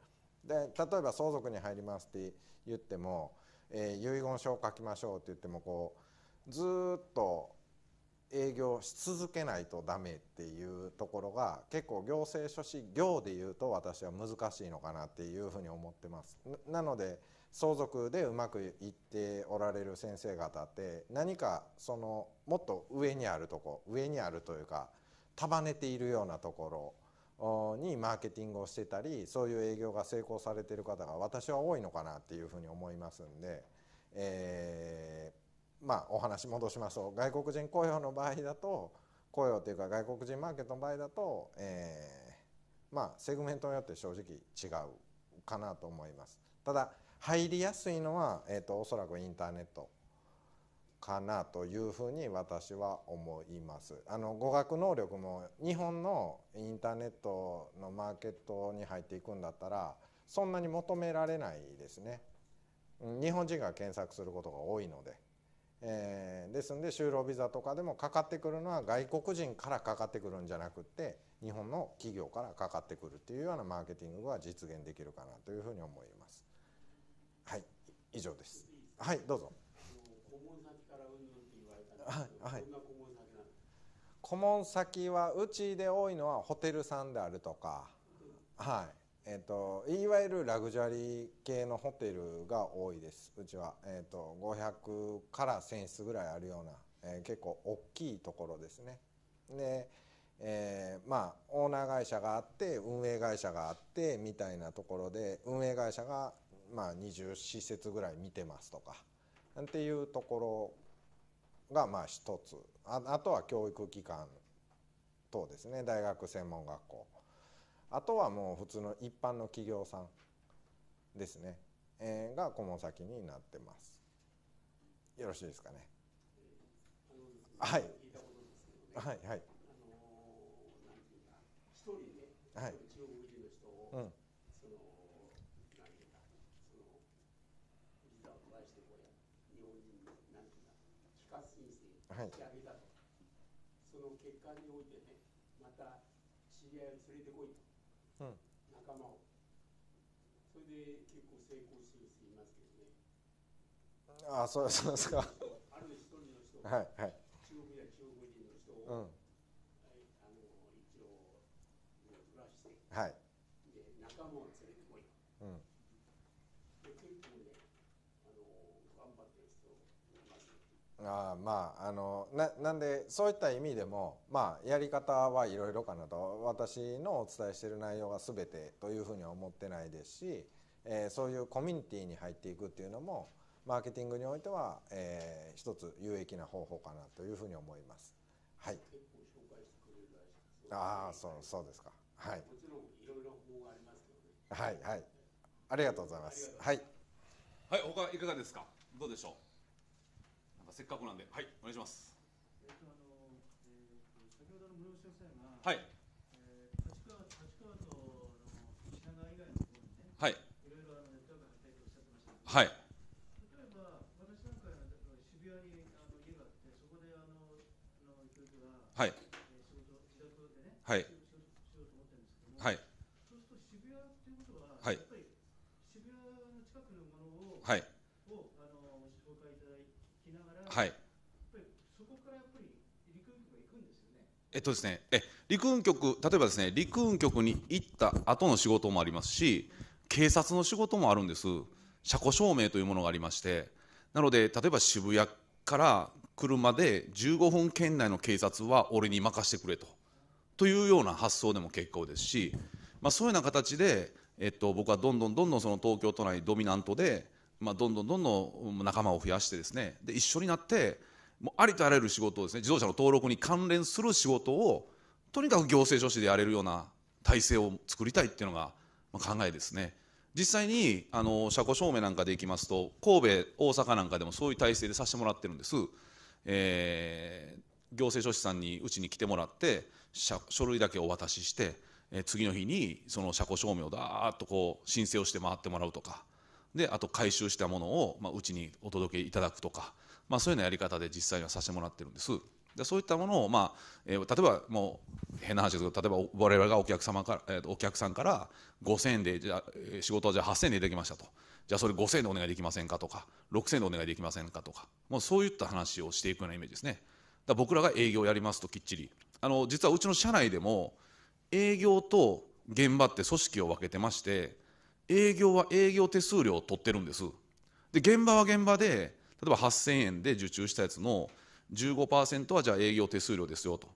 Speaker 2: で例えば相続に入りますって言っても、えー、遺言書を書きましょうって言ってもこうずっと営業し続けないとダメっていうところが結構行政書士業でいうと私は難しいのかなっていうふうに思ってます。なので相続でうまくいっておられる先生方って何かそのもっと上にあるとこ上にあるというか束ねているようなところにマーケティングをしてたりそういう営業が成功されてる方が私は多いのかなっていうふうに思いますんで。えーまあ、お話戻しましょう外国人雇用の場合だと雇用というか外国人マーケットの場合だと、えー、まあ、セグメントによって正直違うかなと思います。ただ入りやすいのは、えーと、とおそらくインターネットかなというふうに私は思います。あの語学能力も日本のインターネットのマーケットに入っていくんだったらそんなに求められないですね。日本人が検索することが多いので。えー、ですんで就労ビザとかでもかかってくるのは外国人からかかってくるんじゃなくて日本の企業からかかってくるっていうようなマーケティングは実現できるかなというふうに思います。はい、以上です。はい、どうぞ。顧問先
Speaker 1: から云々って言われ
Speaker 2: たはい、顧問先はうちで多いのはホテルさんであるとか、はい。えーと、いわゆるラグジュアリー系のホテルが多いですうちは、えーと、と500から1000室ぐらいあるような、えー、結構大きいところですね。で、えー、まあオーナー会社があって運営会社があってみたいなところで運営会社が、まあ、20施設ぐらい見てますとかっていうところがまあ一つああとは教育機関等ですね大学専門学校。あとはもう普通の一般の企業さんですね、えー、が顧問先になってます。よろしいですかね。はい。はい、はい。はい、中国
Speaker 1: 人の人を、うん、その、ていうか、その、ビザをしてこ日本人の、ていうか、帰化申請引き上げたと、はい、その結果においてね、また知り合いを連れてこいと。仲間をそれで結構成功してる人いますけどねああそうそうですか
Speaker 2: ある一人の人はいはい中国や中国人の人を、うん、あの一応ずらしてはいあまああのななんでそういった意味でも、まあ、やり方はいろいろかなと私のお伝えしている内容が全てというふうには思ってないですし、えー、そういうコミュニティに入っていくっていうのもマーケティングにおいては、えー、一つ有益な方法かなというふうに思います。はい、ああそうそうですか。はい、はいはい。
Speaker 1: ありがとうございます。はい。はい他いかがですかどうでしょうせっかくなんで、はい、お願いします。えっ、ー、と、あの、えっ、ー、と、先ほどの室伏先生が。はい。えー、立川、立川と、あの、品川以外のところにね。はい。いろいろ、あの、ネットワーク入ったりとおっしゃってましたけど。はい。例えば、私なんか、あの、渋谷に、あの、家があって、そこで、あの、あの、教育は。はい。えー、仕事、自宅でね。はい。仕事、しようと思ってるんですけども。はい。そうすると、渋谷っていうことは。はい。やっぱり、渋谷の近くのものを。はい。えっとですね、え陸運局、例えばですね、陸運局に行った後の仕事もありますし、警察の仕事もあるんです、車庫証明というものがありまして、なので、例えば渋谷から車で15分圏内の警察は俺に任せてくれとというような発想でも結構ですし、まあ、そういうような形で、えっと、僕はどんどんどんどんその東京都内ドミナントで、まあ、どんどんどんどん仲間を増やしてですねで一緒になってもうありとあらゆる仕事をですね自動車の登録に関連する仕事をとにかく行政書士でやれるような体制を作りたいっていうのが考えですね実際にあの車庫証明なんかでいきますと神戸大阪なんかでもそういう体制でさせてもらってるんです、えー、行政書士さんにうちに来てもらって書類だけお渡しして、えー、次の日にその車庫証明をだーっとこう申請をして回ってもらうとかであと回収したものをうち、まあ、にお届けいただくとかまあ、そういうようなやり方で実際にはさせてもらってるんです。でそういったものを、まあえー、例えばもう変な話ですけど例えば我々がお客様から、えー、お客さんから5,000円でじゃ仕事はじゃ8,000円でできましたとじゃあそれ5,000円でお願いできませんかとか6,000円でお願いできませんかとかもうそういった話をしていくようなイメージですねだ僕らが営業やりますときっちりあの実はうちの社内でも営業と現場って組織を分けてまして営業は営業手数料を取ってるんですで現場は現場で例えば8000円で受注したやつの15%はじゃあ営業手数料ですよと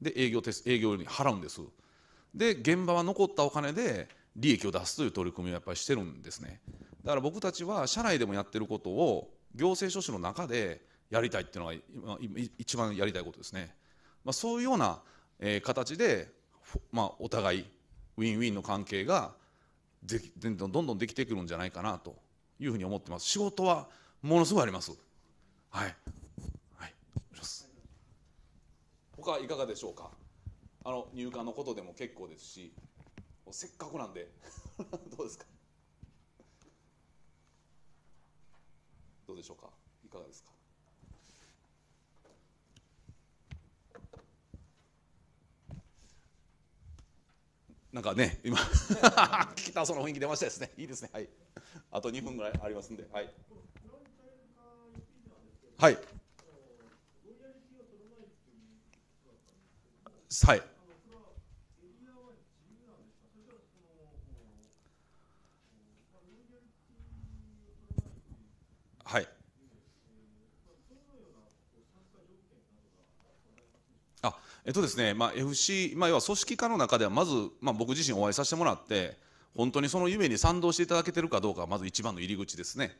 Speaker 1: で営業手営業に払うんですで現場は残ったお金で利益を出すという取り組みをやっぱりしてるんですねだから僕たちは社内でもやってることを行政書士の中でやりたいっていうのが今一番やりたいことですね、まあ、そういうような、えー、形で、まあ、お互いウィンウィンの関係がどんどんできてくるんじゃないかなというふうに思ってます仕事はものすごいありますはい、はい、他いかがでしょうかあの入管のことでも結構ですしせっかくなんで どうですかどうでしょうかいかがですかなんかね、今 聞きたその雰囲気出ましたですね。いいですね。はい。あと2分ぐらいありますんで、はい。はい。はい。はい。あえっとですね、まあ、FC、まあ、要は組織化の中ではまず、まあ、僕自身お会いさせてもらって本当にその夢に賛同していただけてるかどうかまず一番の入り口ですね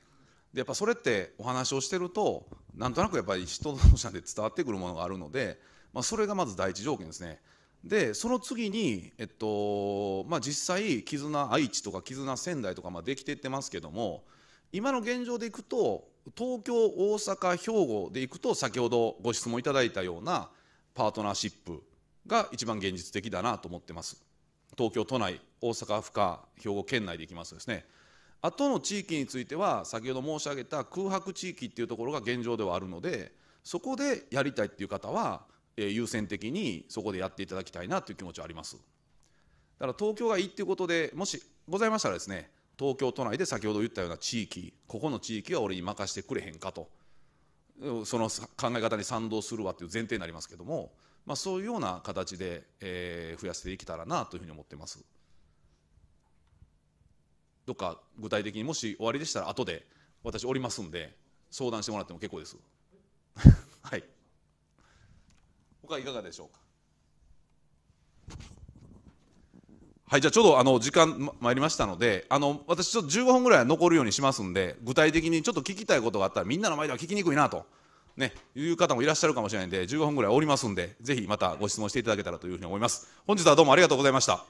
Speaker 1: でやっぱそれってお話をしてるとなんとなくやっぱり人同士差で伝わってくるものがあるので、まあ、それがまず第一条件ですね。でその次に、えっとまあ、実際絆愛知とか絆仙台とかまあできていってますけども今の現状でいくと東京大阪兵庫でいくと先ほどご質問いただいたようなパートナーシップが一番現実的だなと思ってます東京都内大阪府下兵庫県内でいきますとですねあとの地域については先ほど申し上げた空白地域っていうところが現状ではあるのでそこでやりたいっていう方は、え優先的にそこでやっていただきたいなという気持ちはあります。だから東京がいいっていうことでもしございましたらですね東京都内で先ほど言ったような地域ここの地域は俺に任せてくれへんかとその考え方に賛同するわっていう前提になりますけども、まあ、そういうような形で、えー、増やしていけたらなというふうに思ってます。どっか具体的にもし終わりでしたら後で私おりますんで相談してもらっても結構です はい他いかがでしょうかはいじゃあちょうどあの時間ま参りましたのであの私ちょっと15分ぐらい残るようにしますんで具体的にちょっと聞きたいことがあったらみんなの前では聞きにくいなと。ね、いう方もいらっしゃるかもしれないんで15分ぐらいおりますんでぜひまたご質問していただけたらというふうに思います本日はどうもありがとうございました